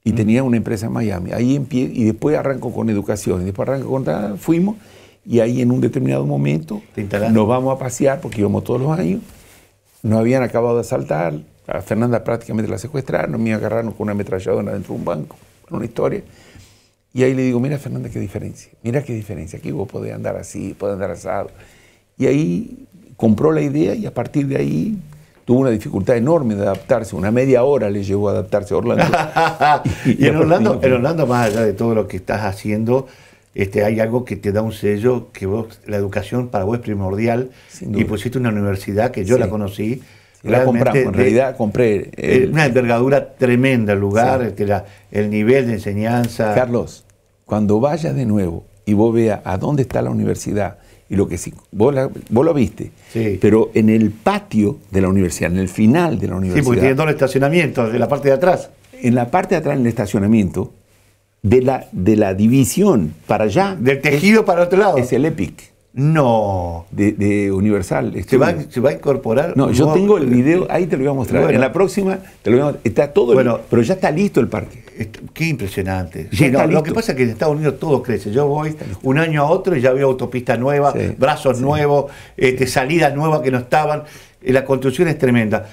y tenía una empresa en Miami. Ahí pie, y después arranco con educación, y después arranco con nada, fuimos y ahí en un determinado momento nos vamos a pasear porque íbamos todos los años. Nos habían acabado de asaltar, a Fernanda prácticamente la secuestraron, me agarraron con una ametralladora dentro de un banco, una historia. Y ahí le digo, mira Fernanda, qué diferencia, mira qué diferencia, aquí vos podés andar así, podés andar asado. Y ahí compró la idea y a partir de ahí tuvo una dificultad enorme de adaptarse, una media hora le llevó a adaptarse a Orlando. *laughs* y, en, Orlando, más allá de todo lo que estás haciendo, este, hay algo que te da un sello, que vos, la educación para vos es primordial, y pusiste una universidad que yo la conocí. la compramos, en realidad compré. Eh, eh, una envergadura tremenda el lugar, este, el nivel de enseñanza. Carlos, cuando vayas de nuevo y vos veas a dónde está la universidad, y lo que sí, vos, lo viste, pero en el patio de la universidad, en el final de la universidad. Sí, porque el estacionamiento, de la parte de atrás. En la parte de atrás, en el estacionamiento, de la, de la división para allá. Del tejido para otro lado. Es el EPIC. No. De, Universal. Se va, se va, a incorporar. No, yo tengo el video, eh, ahí te lo voy a mostrar. Bueno, en la próxima te lo voy a mostrar. Está todo bueno, pero ya está listo el parque. qué impresionante. lo que pasa es que en Estados Unidos todo crece. Yo voy un año a otro y ya veo autopista nueva, brazos nuevos, este, salidas nuevas que no estaban. Eh, la construcción es tremenda.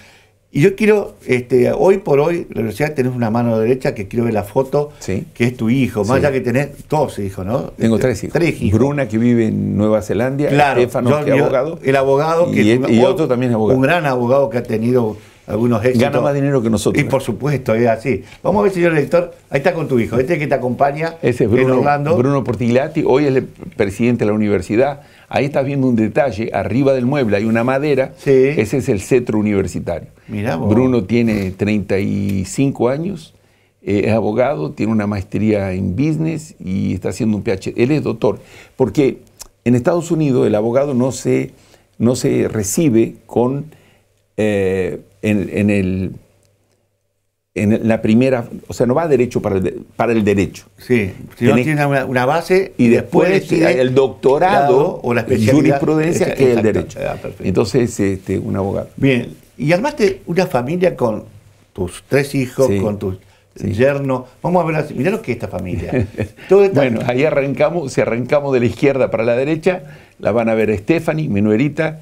Y yo quiero, este, hoy por hoy, la universidad tenés una mano derecha que quiero ver la foto, que es tu hijo, más allá que tenés dos hijos, ¿no? Tengo este, tres hijos. Tres Bruna que vive en Nueva Zelanda, claro, abogado. El abogado que y, otro también es abogado. Un gran abogado que ha tenido algunos éxitos. Gana más dinero que nosotros. Y por supuesto, es así. Vamos a ver, señor lector, ahí está con tu hijo, este que te acompaña Ese es Bruno, en Bruno hoy es el presidente de la universidad Ahí estás viendo un detalle, arriba del mueble hay una madera, ese es el cetro universitario. Bruno tiene 35 años, eh, es abogado, tiene una maestría en business y está haciendo un PhD. Él es doctor, porque en Estados Unidos el abogado no se, no se recibe con, eh, en el en la primera, o sea, no va derecho para el, para el derecho. Sí, si no tiene una, base y después, el doctorado o la especialidad, jurisprudencia que es el derecho. Ah, Entonces, este, un abogado. Bien, y armaste una familia con tus tres hijos, con tus yerno yernos. Vamos a ver, mirá lo que es esta familia. *laughs* bueno, ahí arrancamos, si arrancamos de la izquierda para la derecha, la van a ver Stephanie, mi nuerita,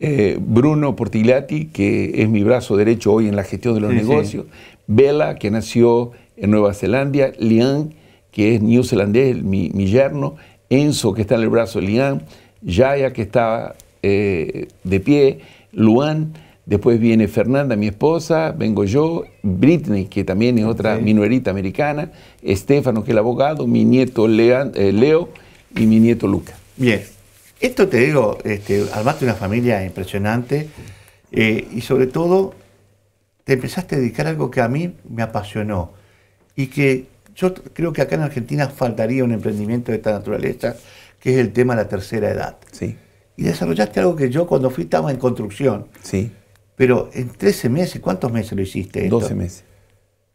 eh, Bruno Portilati, que es mi brazo derecho hoy en la gestión de los negocios, Bella, que nació en Nueva Zelanda, Lian, que es neozelandés, mi, mi yerno, Enzo, que está en el brazo de Lian, Jaya, que está eh, de pie, Luan, después viene Fernanda, mi esposa, vengo yo, Britney, que también es otra minuerita americana, Estefano, que es el abogado, mi nieto eh, Leo, y mi nieto Luca. Bien, esto te digo, además de una familia impresionante eh, y sobre todo te empezaste a dedicar algo que a mí me apasionó y que yo creo que acá en Argentina faltaría un emprendimiento de esta naturaleza, que es el tema de la tercera edad. Sí. Y desarrollaste algo que yo cuando fui estaba en construcción. Sí. Pero en 13 meses, ¿cuántos meses lo hiciste? 12 meses.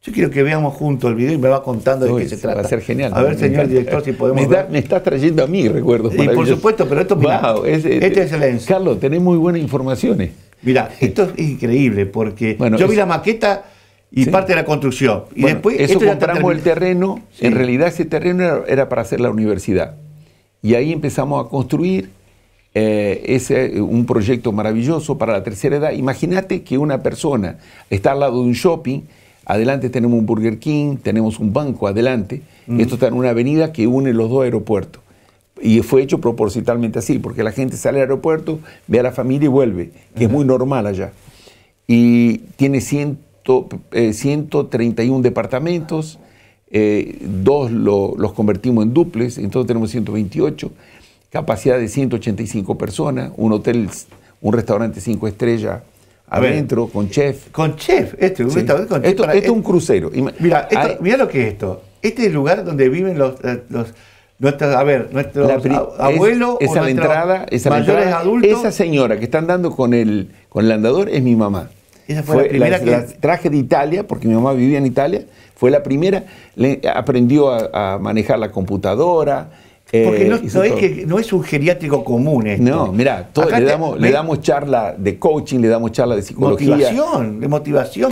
Yo quiero que veamos juntos el video y me va contando de qué se trata. Va a ser genial. A ver, señor director, si podemos. Me, estás trayendo a mí recuerdos. Y por supuesto, pero esto es, este es el Carlos, tenés muy buenas informaciones. Eh. Mira, esto es increíble porque yo vi la maqueta y parte de la construcción. Y después eso compramos el terreno. En realidad ese terreno era, para hacer la universidad. Y ahí empezamos a construir eh, un proyecto maravilloso para la tercera edad. Imagínate que una persona está al lado de un shopping, adelante tenemos un Burger King, tenemos un banco adelante. Mm. Esto está en una avenida que une los dos aeropuertos. Y fue hecho proporcionalmente así, porque la gente sale al aeropuerto, ve a la familia y vuelve, que es muy normal allá. Y tiene 131 eh, departamentos, eh, dos los convertimos en duples, entonces tenemos 128, capacidad de 185 personas, un hotel, un restaurante cinco estrellas adentro, con chef. Con chef, este, un con chef esto, es un crucero. Mira, lo que es esto. Este es el lugar donde viven los eh, nuestro a ver, ¿nuestro abuelo esa o entrada, esa mayores Esa señora que está andando con el, con el andador es mi mamá. Esa fue, la primera que... traje de Italia, porque mi mamá vivía en Italia, fue la primera, le, aprendió a manejar la computadora, porque eh, no, es un geriátrico común esto. No, mira, le, damos, charla de coaching, le damos charla de psicología. Motivación, de motivación.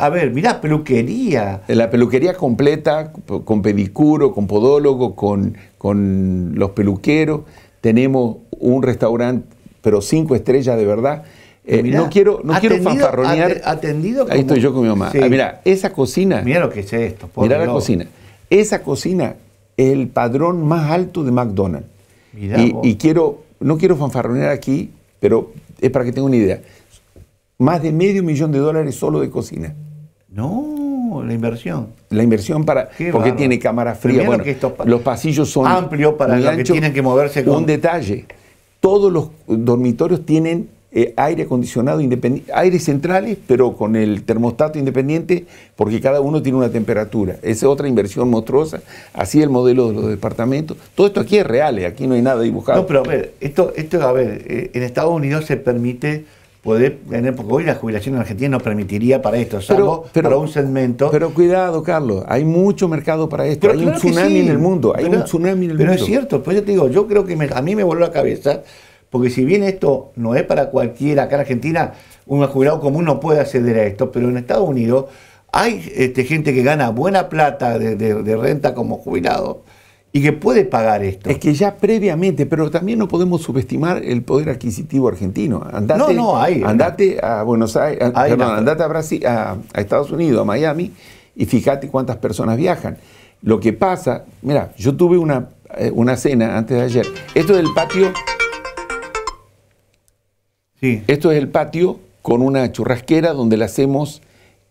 a ver, mirá, peluquería. Eh, la peluquería completa, con pedicuro, con podólogo, con, con los peluqueros. Tenemos un restaurante, pero cinco estrellas de verdad. Eh, no quiero, no quiero fanfarronear. Atendido Ahí estoy yo con mi mamá. Ah, mira, esa cocina. Mira lo que es esto. Mira la cocina. Esa cocina el padrón más alto de McDonald's. Y, quiero, no quiero fanfarronear aquí, pero es para que tenga una idea. Más de medio millón de dólares solo de cocina. No, la inversión. La inversión para. Qué porque tiene cámara fría. Bueno, los pasillos son amplios para los que tienen que moverse. Con... Un detalle: todos los dormitorios tienen eh, aire acondicionado independiente, aires centrales, pero con el termostato independiente, porque cada uno tiene una temperatura. Esa es otra inversión monstruosa. Así el modelo de los departamentos. Todo esto aquí es real, eh, aquí no hay nada dibujado. No, pero a ver, esto, esto a ver, eh, en Estados Unidos se permite poder tener, porque hoy la jubilación en Argentina nos permitiría para esto, salvo para un segmento. Pero cuidado, Carlos, hay mucho mercado para esto, hay un tsunami en el mundo, hay un tsunami en el mundo. Pero es cierto, pues yo te digo, yo creo que a mí me voló la cabeza porque si bien esto no es para cualquiera, acá en Argentina un jubilado común no puede acceder a esto, pero en Estados Unidos hay este, gente que gana buena plata de, renta como jubilado y que puede pagar esto. Es que ya previamente, pero también no podemos subestimar el poder adquisitivo argentino. Andate, no, no, hay. Andate a Buenos Aires, andate a, Brasil, a, Estados Unidos, a Miami, y fíjate cuántas personas viajan. Lo que pasa, mira, yo tuve una, eh, una cena antes de ayer. Esto del patio esto es el patio con una churrasquera donde la hacemos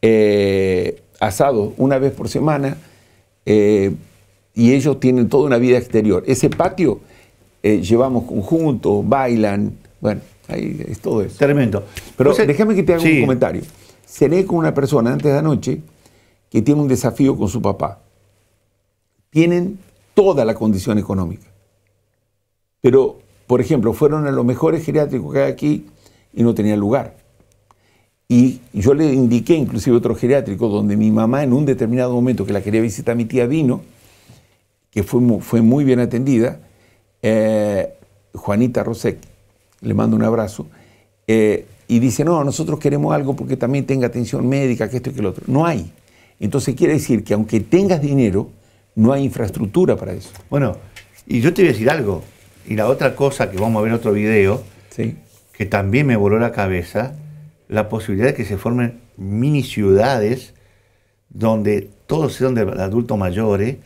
eh, asado una vez por semana eh, y ellos tienen toda una vida exterior. Ese patio eh, llevamos conjuntos, bailan, bueno, ahí es todo eso. Tremendo. Pero déjame que te haga un comentario. cené con una persona antes de anoche que tiene un desafío con su papá. Tienen toda la condición económica. Pero, por ejemplo, fueron a los mejores geriátricos que hay aquí, y no tenía lugar. Y yo le indiqué inclusive otro geriátrico donde mi mamá en un determinado momento que la quería visitar mi tía vino, que fue muy, fue muy bien atendida, eh, Juanita Rosek, le mando un abrazo, eh, y dice, no, nosotros queremos algo porque también tenga atención médica, que esto y que lo otro. No hay. Entonces quiere decir que aunque tengas dinero, no hay infraestructura para eso. Bueno, y yo te voy a decir algo, y la otra cosa que vamos a ver en otro video, sí que también me voló la cabeza, la posibilidad de que se formen mini ciudades donde todos sean de adultos mayores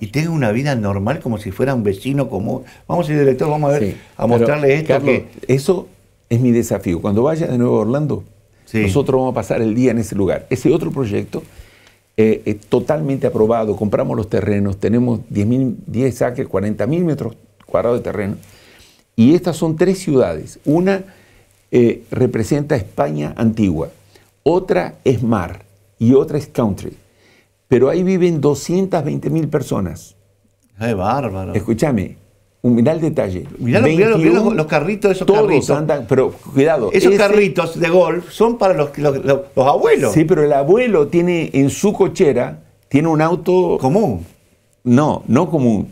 y tengan una vida normal como si fuera un vecino común. Vamos a ir, director, vamos a ver, a mostrarle esto. Eso es mi desafío. Cuando vaya de nuevo Orlando, nosotros vamos a pasar el día en ese lugar. Ese otro proyecto eh, es totalmente aprobado, compramos los terrenos, tenemos 10, 10 acres, 40 mil metros cuadrados de terreno y estas son tres ciudades. Una eh, representa España antigua, otra es mar y otra es country. Pero ahí viven 220 mil personas. ¡Qué bárbaro! Escúchame, un el detalle. Mirá, los, carritos, esos todos carritos. andan, pero cuidado. Esos carritos de golf son para los, los, los abuelos. Sí, pero el abuelo tiene en su cochera, tiene un auto... Común no, no como un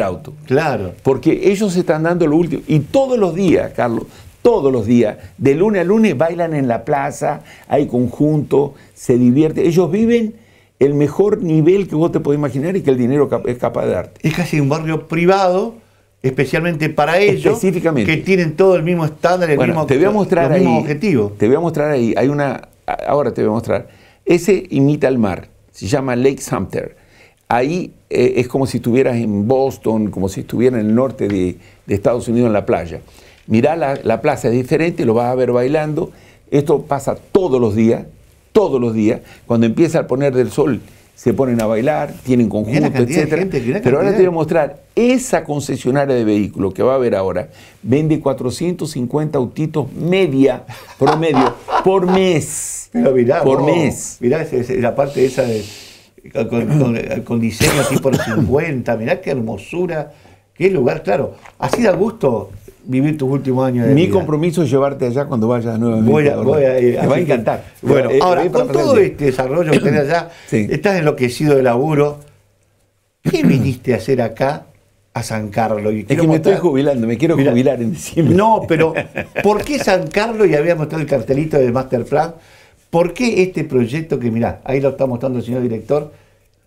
auto Claro. Porque ellos están dando lo último. Y todos los días, Carlos, todos los días, de lunes a lunes, bailan en la plaza, hay conjunto se divierten. Ellos viven el mejor nivel que vos te podés imaginar y que el dinero es capaz de darte. Es casi un barrio privado, especialmente para ellos, Específicamente. que tienen todo el mismo estándar, el mismo, te voy a mostrar objetivo. Te voy a mostrar ahí, hay una, ahora te voy a mostrar. Ese imita al mar, se llama Lake Sumter. Ahí eh, es como si estuvieras en Boston, como si estuviera en el norte de, Estados Unidos en la playa. Mirá, la, plaza es diferente, lo vas a ver bailando. Esto pasa todos los días, todos los días. Cuando empieza a poner del sol, se ponen a bailar, tienen conjunto, etc. Pero ahora te voy a mostrar, esa concesionaria de vehículos que va a haber ahora vende 450 autitos media, promedio, por mes. Pero mirá, por mes. Mirá es la parte esa de con, con, diseño tipo por 50, *coughs* mirá qué hermosura, qué lugar, claro. Así da gusto vivir tus últimos años de Mi compromiso es llevarte allá cuando vayas nuevamente. Voy a, voy a, eh, Te va a encantar. bueno, eh, ahora, eh, con todo este desarrollo que tenés allá, *coughs* estás enloquecido de laburo. ¿Qué *coughs* viniste a hacer acá a San Carlos? es que me estoy jubilando, me quiero jubilar en diciembre. No, pero *laughs* ¿por qué San Carlos? Y había mostrado el cartelito del Master Plan. ¿Por qué este proyecto que, mirá, ahí lo está mostrando el señor director,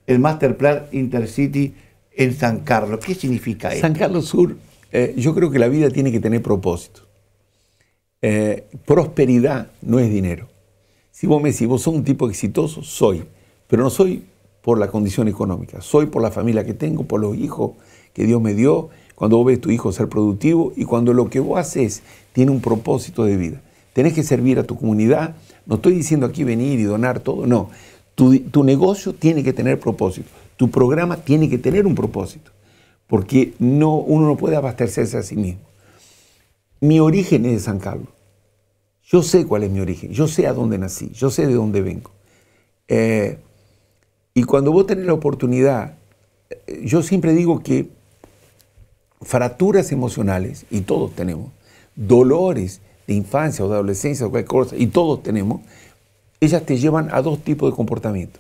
el Master Plan Intercity en San Carlos? ¿Qué significa eso? San Carlos Sur, eh, yo creo que la vida tiene que tener propósito. Eh, prosperidad no es dinero. Si vos me decís, vos sos un tipo exitoso, soy, pero no soy por la condición económica, soy por la familia que tengo, por los hijos que Dios me dio, cuando vos ves a tu hijo ser productivo y cuando lo que vos haces tiene un propósito de vida. Tenés que servir a tu comunidad, no estoy diciendo aquí venir y donar todo, no. Tu, negocio tiene que tener propósito, tu programa tiene que tener un propósito, porque no, uno no puede abastecerse a sí mismo. Mi origen es de San Carlos. Yo sé cuál es mi origen, yo sé a dónde nací, yo sé de dónde vengo. Eh, y cuando vos tenés la oportunidad, eh, yo siempre digo que fracturas emocionales, y todos tenemos, dolores de infancia o de adolescencia o cualquier cosa, y todos tenemos, ellas te llevan a dos tipos de comportamiento.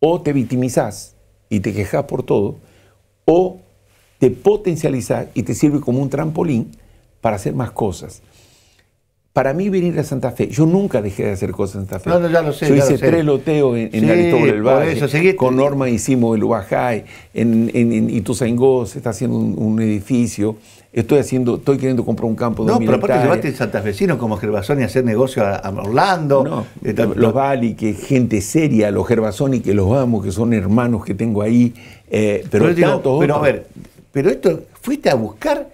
O te victimizas y te quejas por todo, o te potencializas y te sirve como un trampolín para hacer más cosas. Para mí venir a Santa Fe, yo nunca dejé de hacer cosas en Santa Fe. No, no, ya Yo hice tres loteos en, en del Valle. con este Norma hicimos el Ubajay, en, en, Ituzaingó se está haciendo un edificio estoy haciendo, estoy queriendo comprar un campo de No, pero aparte llevaste vecinos como Gervasoni a hacer negocio a, Orlando. No, eh, los Bali, que gente seria, los Gervasoni, que los amo, que son hermanos que tengo ahí. Eh, pero, pero, pero a ver, pero esto, fuiste a buscar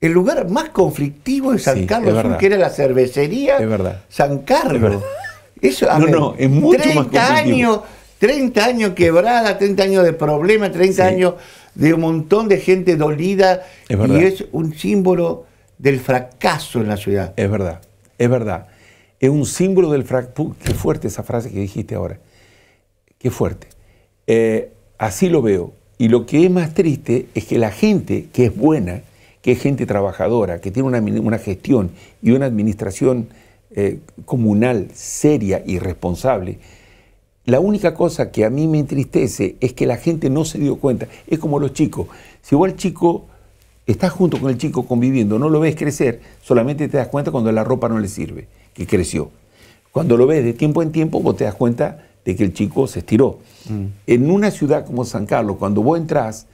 el lugar más conflictivo en San Carlos, que era la cervecería San Carlos. Eso, a no, no, es mucho 30 más años, 30 años quebrada, 30 años de problemas, 30 años de un montón de gente dolida y es un símbolo del fracaso en la ciudad. Es verdad, es verdad. Es un símbolo del fracaso. Qué fuerte esa frase que dijiste ahora. Qué fuerte. Eh, así lo veo. Y lo que es más triste es que la gente que es buena, que es gente trabajadora, que tiene una, gestión y una administración eh, comunal seria y responsable, la única cosa que a mí me entristece es que la gente no se dio cuenta. Es como los chicos. Si vos el chico estás junto con el chico conviviendo, no lo ves crecer, solamente te das cuenta cuando la ropa no le sirve, que creció. Cuando lo ves de tiempo en tiempo, vos te das cuenta de que el chico se estiró. Mm. En una ciudad como San Carlos, cuando vos entras,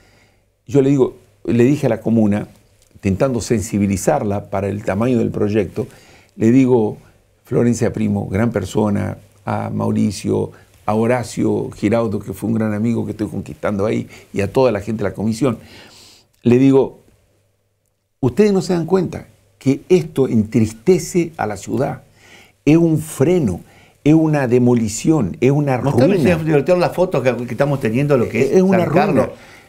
yo le digo, le dije a la comuna, intentando sensibilizarla para el tamaño del proyecto, le digo, Florencia Primo, gran persona, a Mauricio, a Horacio Giraudo, que fue un gran amigo que estoy conquistando ahí, y a toda la gente de la comisión, le digo, ustedes no se dan cuenta que esto entristece a la ciudad, es un freno, es una demolición, es una ruina. Ustedes las fotos que, estamos teniendo, lo que es, es una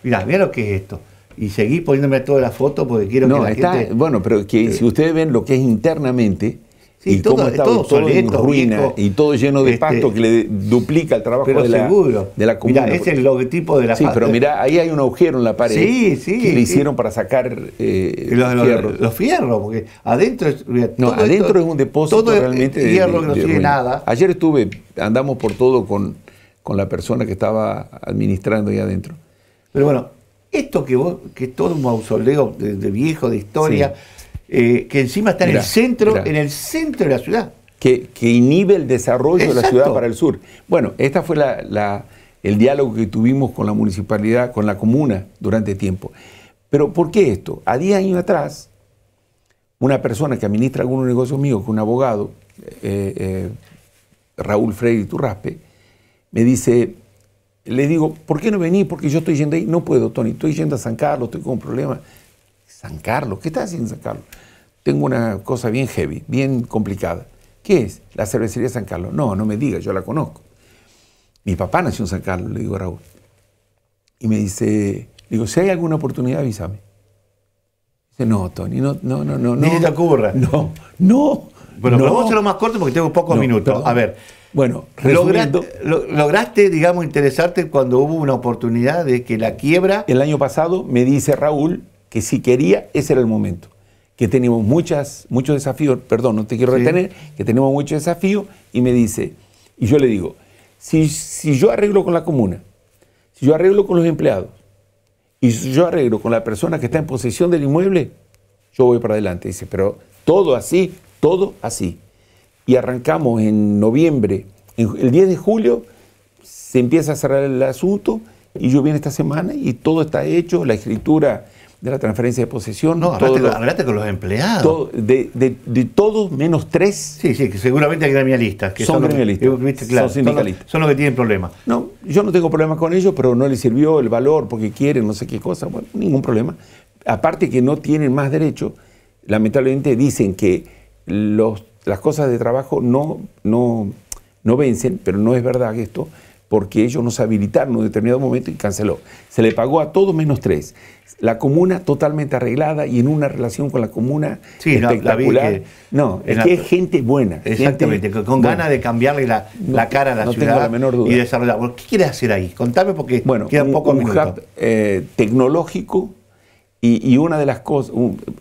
Mirá, mirá lo que es esto. Y seguí poniéndome todas las fotos porque quiero que la está, gente... Bueno, pero que si ustedes ven lo que es internamente, y todo, todo, ruina y todo lleno de este, pasto que le duplica el trabajo de, la, comunidad. de la es el logotipo de la Sí, pero mira, ahí hay un agujero en la pared que le hicieron para sacar eh, los, fierros. Los fierros, porque adentro es, no, adentro es un depósito realmente de hierro que no tiene nada. Ayer estuve, andamos por todo con, con la persona que estaba administrando ahí adentro. Pero bueno, esto que vos, que es todo un mausoleo de, viejo, de historia, eh, que encima está en el centro, en el centro de la ciudad. Que, inhibe el desarrollo de la ciudad para el sur. Bueno, este fue el diálogo que tuvimos con la municipalidad, con la comuna durante tiempo. Pero ¿por qué esto? A 10 años atrás, una persona que administra algunos negocios míos, que un abogado, eh, eh, Raúl Freddy Turraspe, me dice, le digo, ¿por qué no venís? Porque yo estoy yendo ahí. No puedo, Tony, estoy yendo a San Carlos, estoy con un problema. San Carlos, ¿qué estás haciendo San Carlos? Tengo una cosa bien heavy, bien complicada. ¿Qué es? La cervecería San Carlos. No, no me digas, yo la conozco. Mi papá nació en San Carlos, le digo a Raúl. Y me dice, digo, si hay alguna oportunidad, avísame. Dice, no, Tony, no, no, no, no. no te ocurra. *laughs* No, no. Bueno, vamos a lo más corto porque tengo pocos minutos. A ver. Bueno, resumiendo, lograste, digamos, interesarte cuando hubo una oportunidad de que la quiebra. El año pasado me dice Raúl, que si quería, ese era el momento. Que tenemos muchas, muchos desafíos, perdón, no te quiero retener, que tenemos muchos desafíos, y me dice, y yo le digo, si, si yo arreglo con la comuna, si yo arreglo con los empleados, y si yo arreglo con la persona que está en posesión del inmueble, yo voy para adelante. Dice, pero todo así, todo así. Y arrancamos en noviembre, el 10 de julio se empieza a cerrar el asunto y yo vine esta semana y todo está hecho, la escritura de la transferencia de posesión. No, hablate con los empleados. de, de, de, todos menos tres. Sí, sí, que seguramente hay gremialistas. Que son, gremialistas. Los que, eh, son sindicalistas. Son los, que tienen problemas. No, yo no tengo problemas con ellos, pero no les sirvió el valor porque quieren, no sé qué cosa. Bueno, ningún problema. Aparte que no tienen más derecho, lamentablemente dicen que los, las cosas de trabajo no, no, no vencen, pero no es verdad esto porque ellos nos habilitaron en un determinado momento y canceló. Se le pagó a todos menos tres. La comuna totalmente arreglada y en una relación con la comuna espectacular. no, es que es gente buena. Exactamente, con ganas de cambiarle la, cara a la ciudad menor duda. y desarrollar. ¿Qué quieres hacer ahí? Contame porque bueno, queda un, poco un eh, tecnológico y, una de las cosas,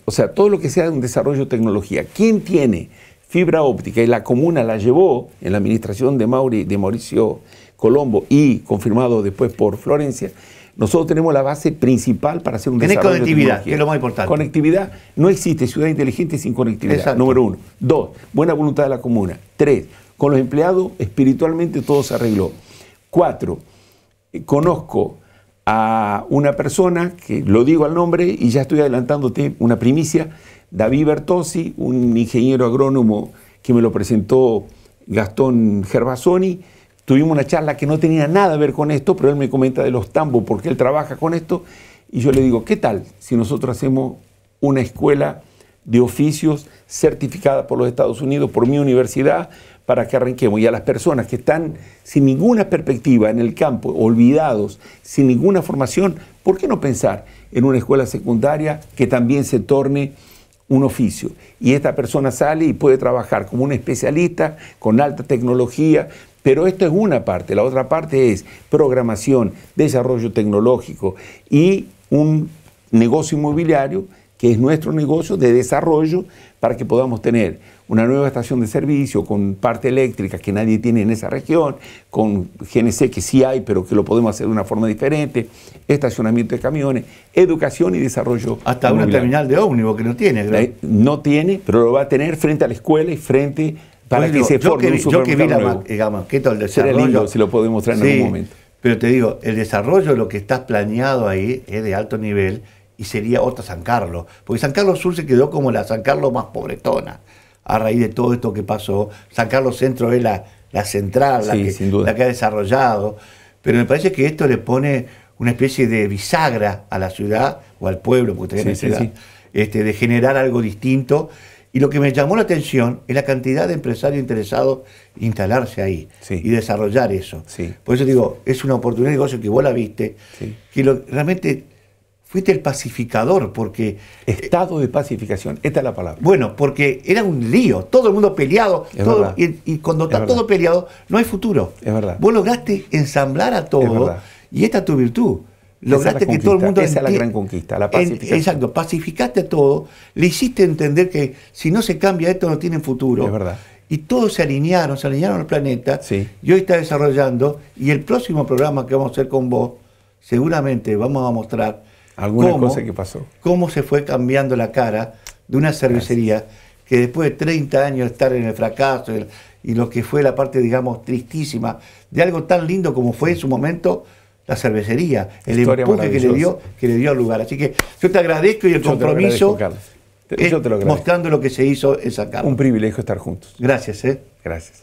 o sea, todo lo que sea de un desarrollo de tecnología. ¿Quién tiene fibra óptica y la comuna la llevó en la administración de, Mauri, de Mauricio Colombo y confirmado después por Florencia, nosotros tenemos la base principal para hacer un Tenés desarrollo conectividad, que es lo más importante. Conectividad. No existe ciudad inteligente sin conectividad, número uno. Dos, buena voluntad de la comuna. Tres, con los empleados espiritualmente todo se arregló. Cuatro, eh, conozco a una persona, que lo digo al nombre y ya estoy adelantándote una primicia, David Bertossi, un ingeniero agrónomo que me lo presentó Gastón Gervasoni, Tuvimos una charla que no tenía nada a ver con esto, pero él me comenta de los tambos porque él trabaja con esto. Y yo le digo, ¿qué tal si nosotros hacemos una escuela de oficios certificada por los Estados Unidos, por mi universidad, para que arranquemos? Y a las personas que están sin ninguna perspectiva en el campo, olvidados, sin ninguna formación, ¿por qué no pensar en una escuela secundaria que también se torne un oficio. Y esta persona sale y puede trabajar como un especialista con alta tecnología, pero esto es una parte. La otra parte es programación, desarrollo tecnológico y un negocio inmobiliario que es nuestro negocio de desarrollo para que podamos tener una nueva estación de servicio con parte eléctrica que nadie tiene en esa región, con GNC que sí hay, pero que lo podemos hacer de una forma diferente, estacionamiento de camiones, educación y desarrollo. Hasta una terminal de ómnibus que no tiene. ¿no? Eh, no tiene, pero lo va a tener frente a la escuela y frente para que Yo que vi la, desarrollo. si lo podemos mostrar en momento. Pero te digo, el desarrollo, lo que está planeado ahí, es de alto nivel y sería otra San Carlos. Porque San Carlos Sur se quedó como la San Carlos más pobretona a raíz de todo esto que pasó. San Carlos Centro es la, central, la, que, ha desarrollado. Pero me parece que esto le pone una especie de bisagra a la ciudad o al pueblo, porque sí, Este, de generar algo distinto y lo que me llamó la atención es la cantidad de empresarios interesados en instalarse ahí y desarrollar eso. Por eso digo, es una oportunidad de negocio que vos la viste, que realmente fuiste el pacificador, porque... Eh, Estado de pacificación, esta es la palabra. Bueno, porque era un lío, todo el mundo peleado, y, cuando está todo peleado, no hay futuro. Es verdad. Vos lograste ensamblar a todo, y esta es tu virtud lograste que todo el mundo... Esa es la gran conquista, la pacificación. exacto, pacificaste a todo, le hiciste entender que si no se cambia esto no tiene futuro. Es verdad. Y todos se alinearon, se alinearon al planeta, sí. y hoy está desarrollando, y el próximo programa que vamos a hacer con vos, seguramente vamos a mostrar... Alguna cosa que pasó. Cómo se fue cambiando la cara de una cervecería que después de 30 años de estar en el fracaso y lo que fue la parte, digamos, tristísima de algo tan lindo como fue en su momento, la cervecería, el empuje que le, dio, que le dio al lugar. Así que yo te agradezco y el compromiso mostrando lo que se hizo en esa casa Un privilegio estar juntos. Gracias. ¿eh? Gracias.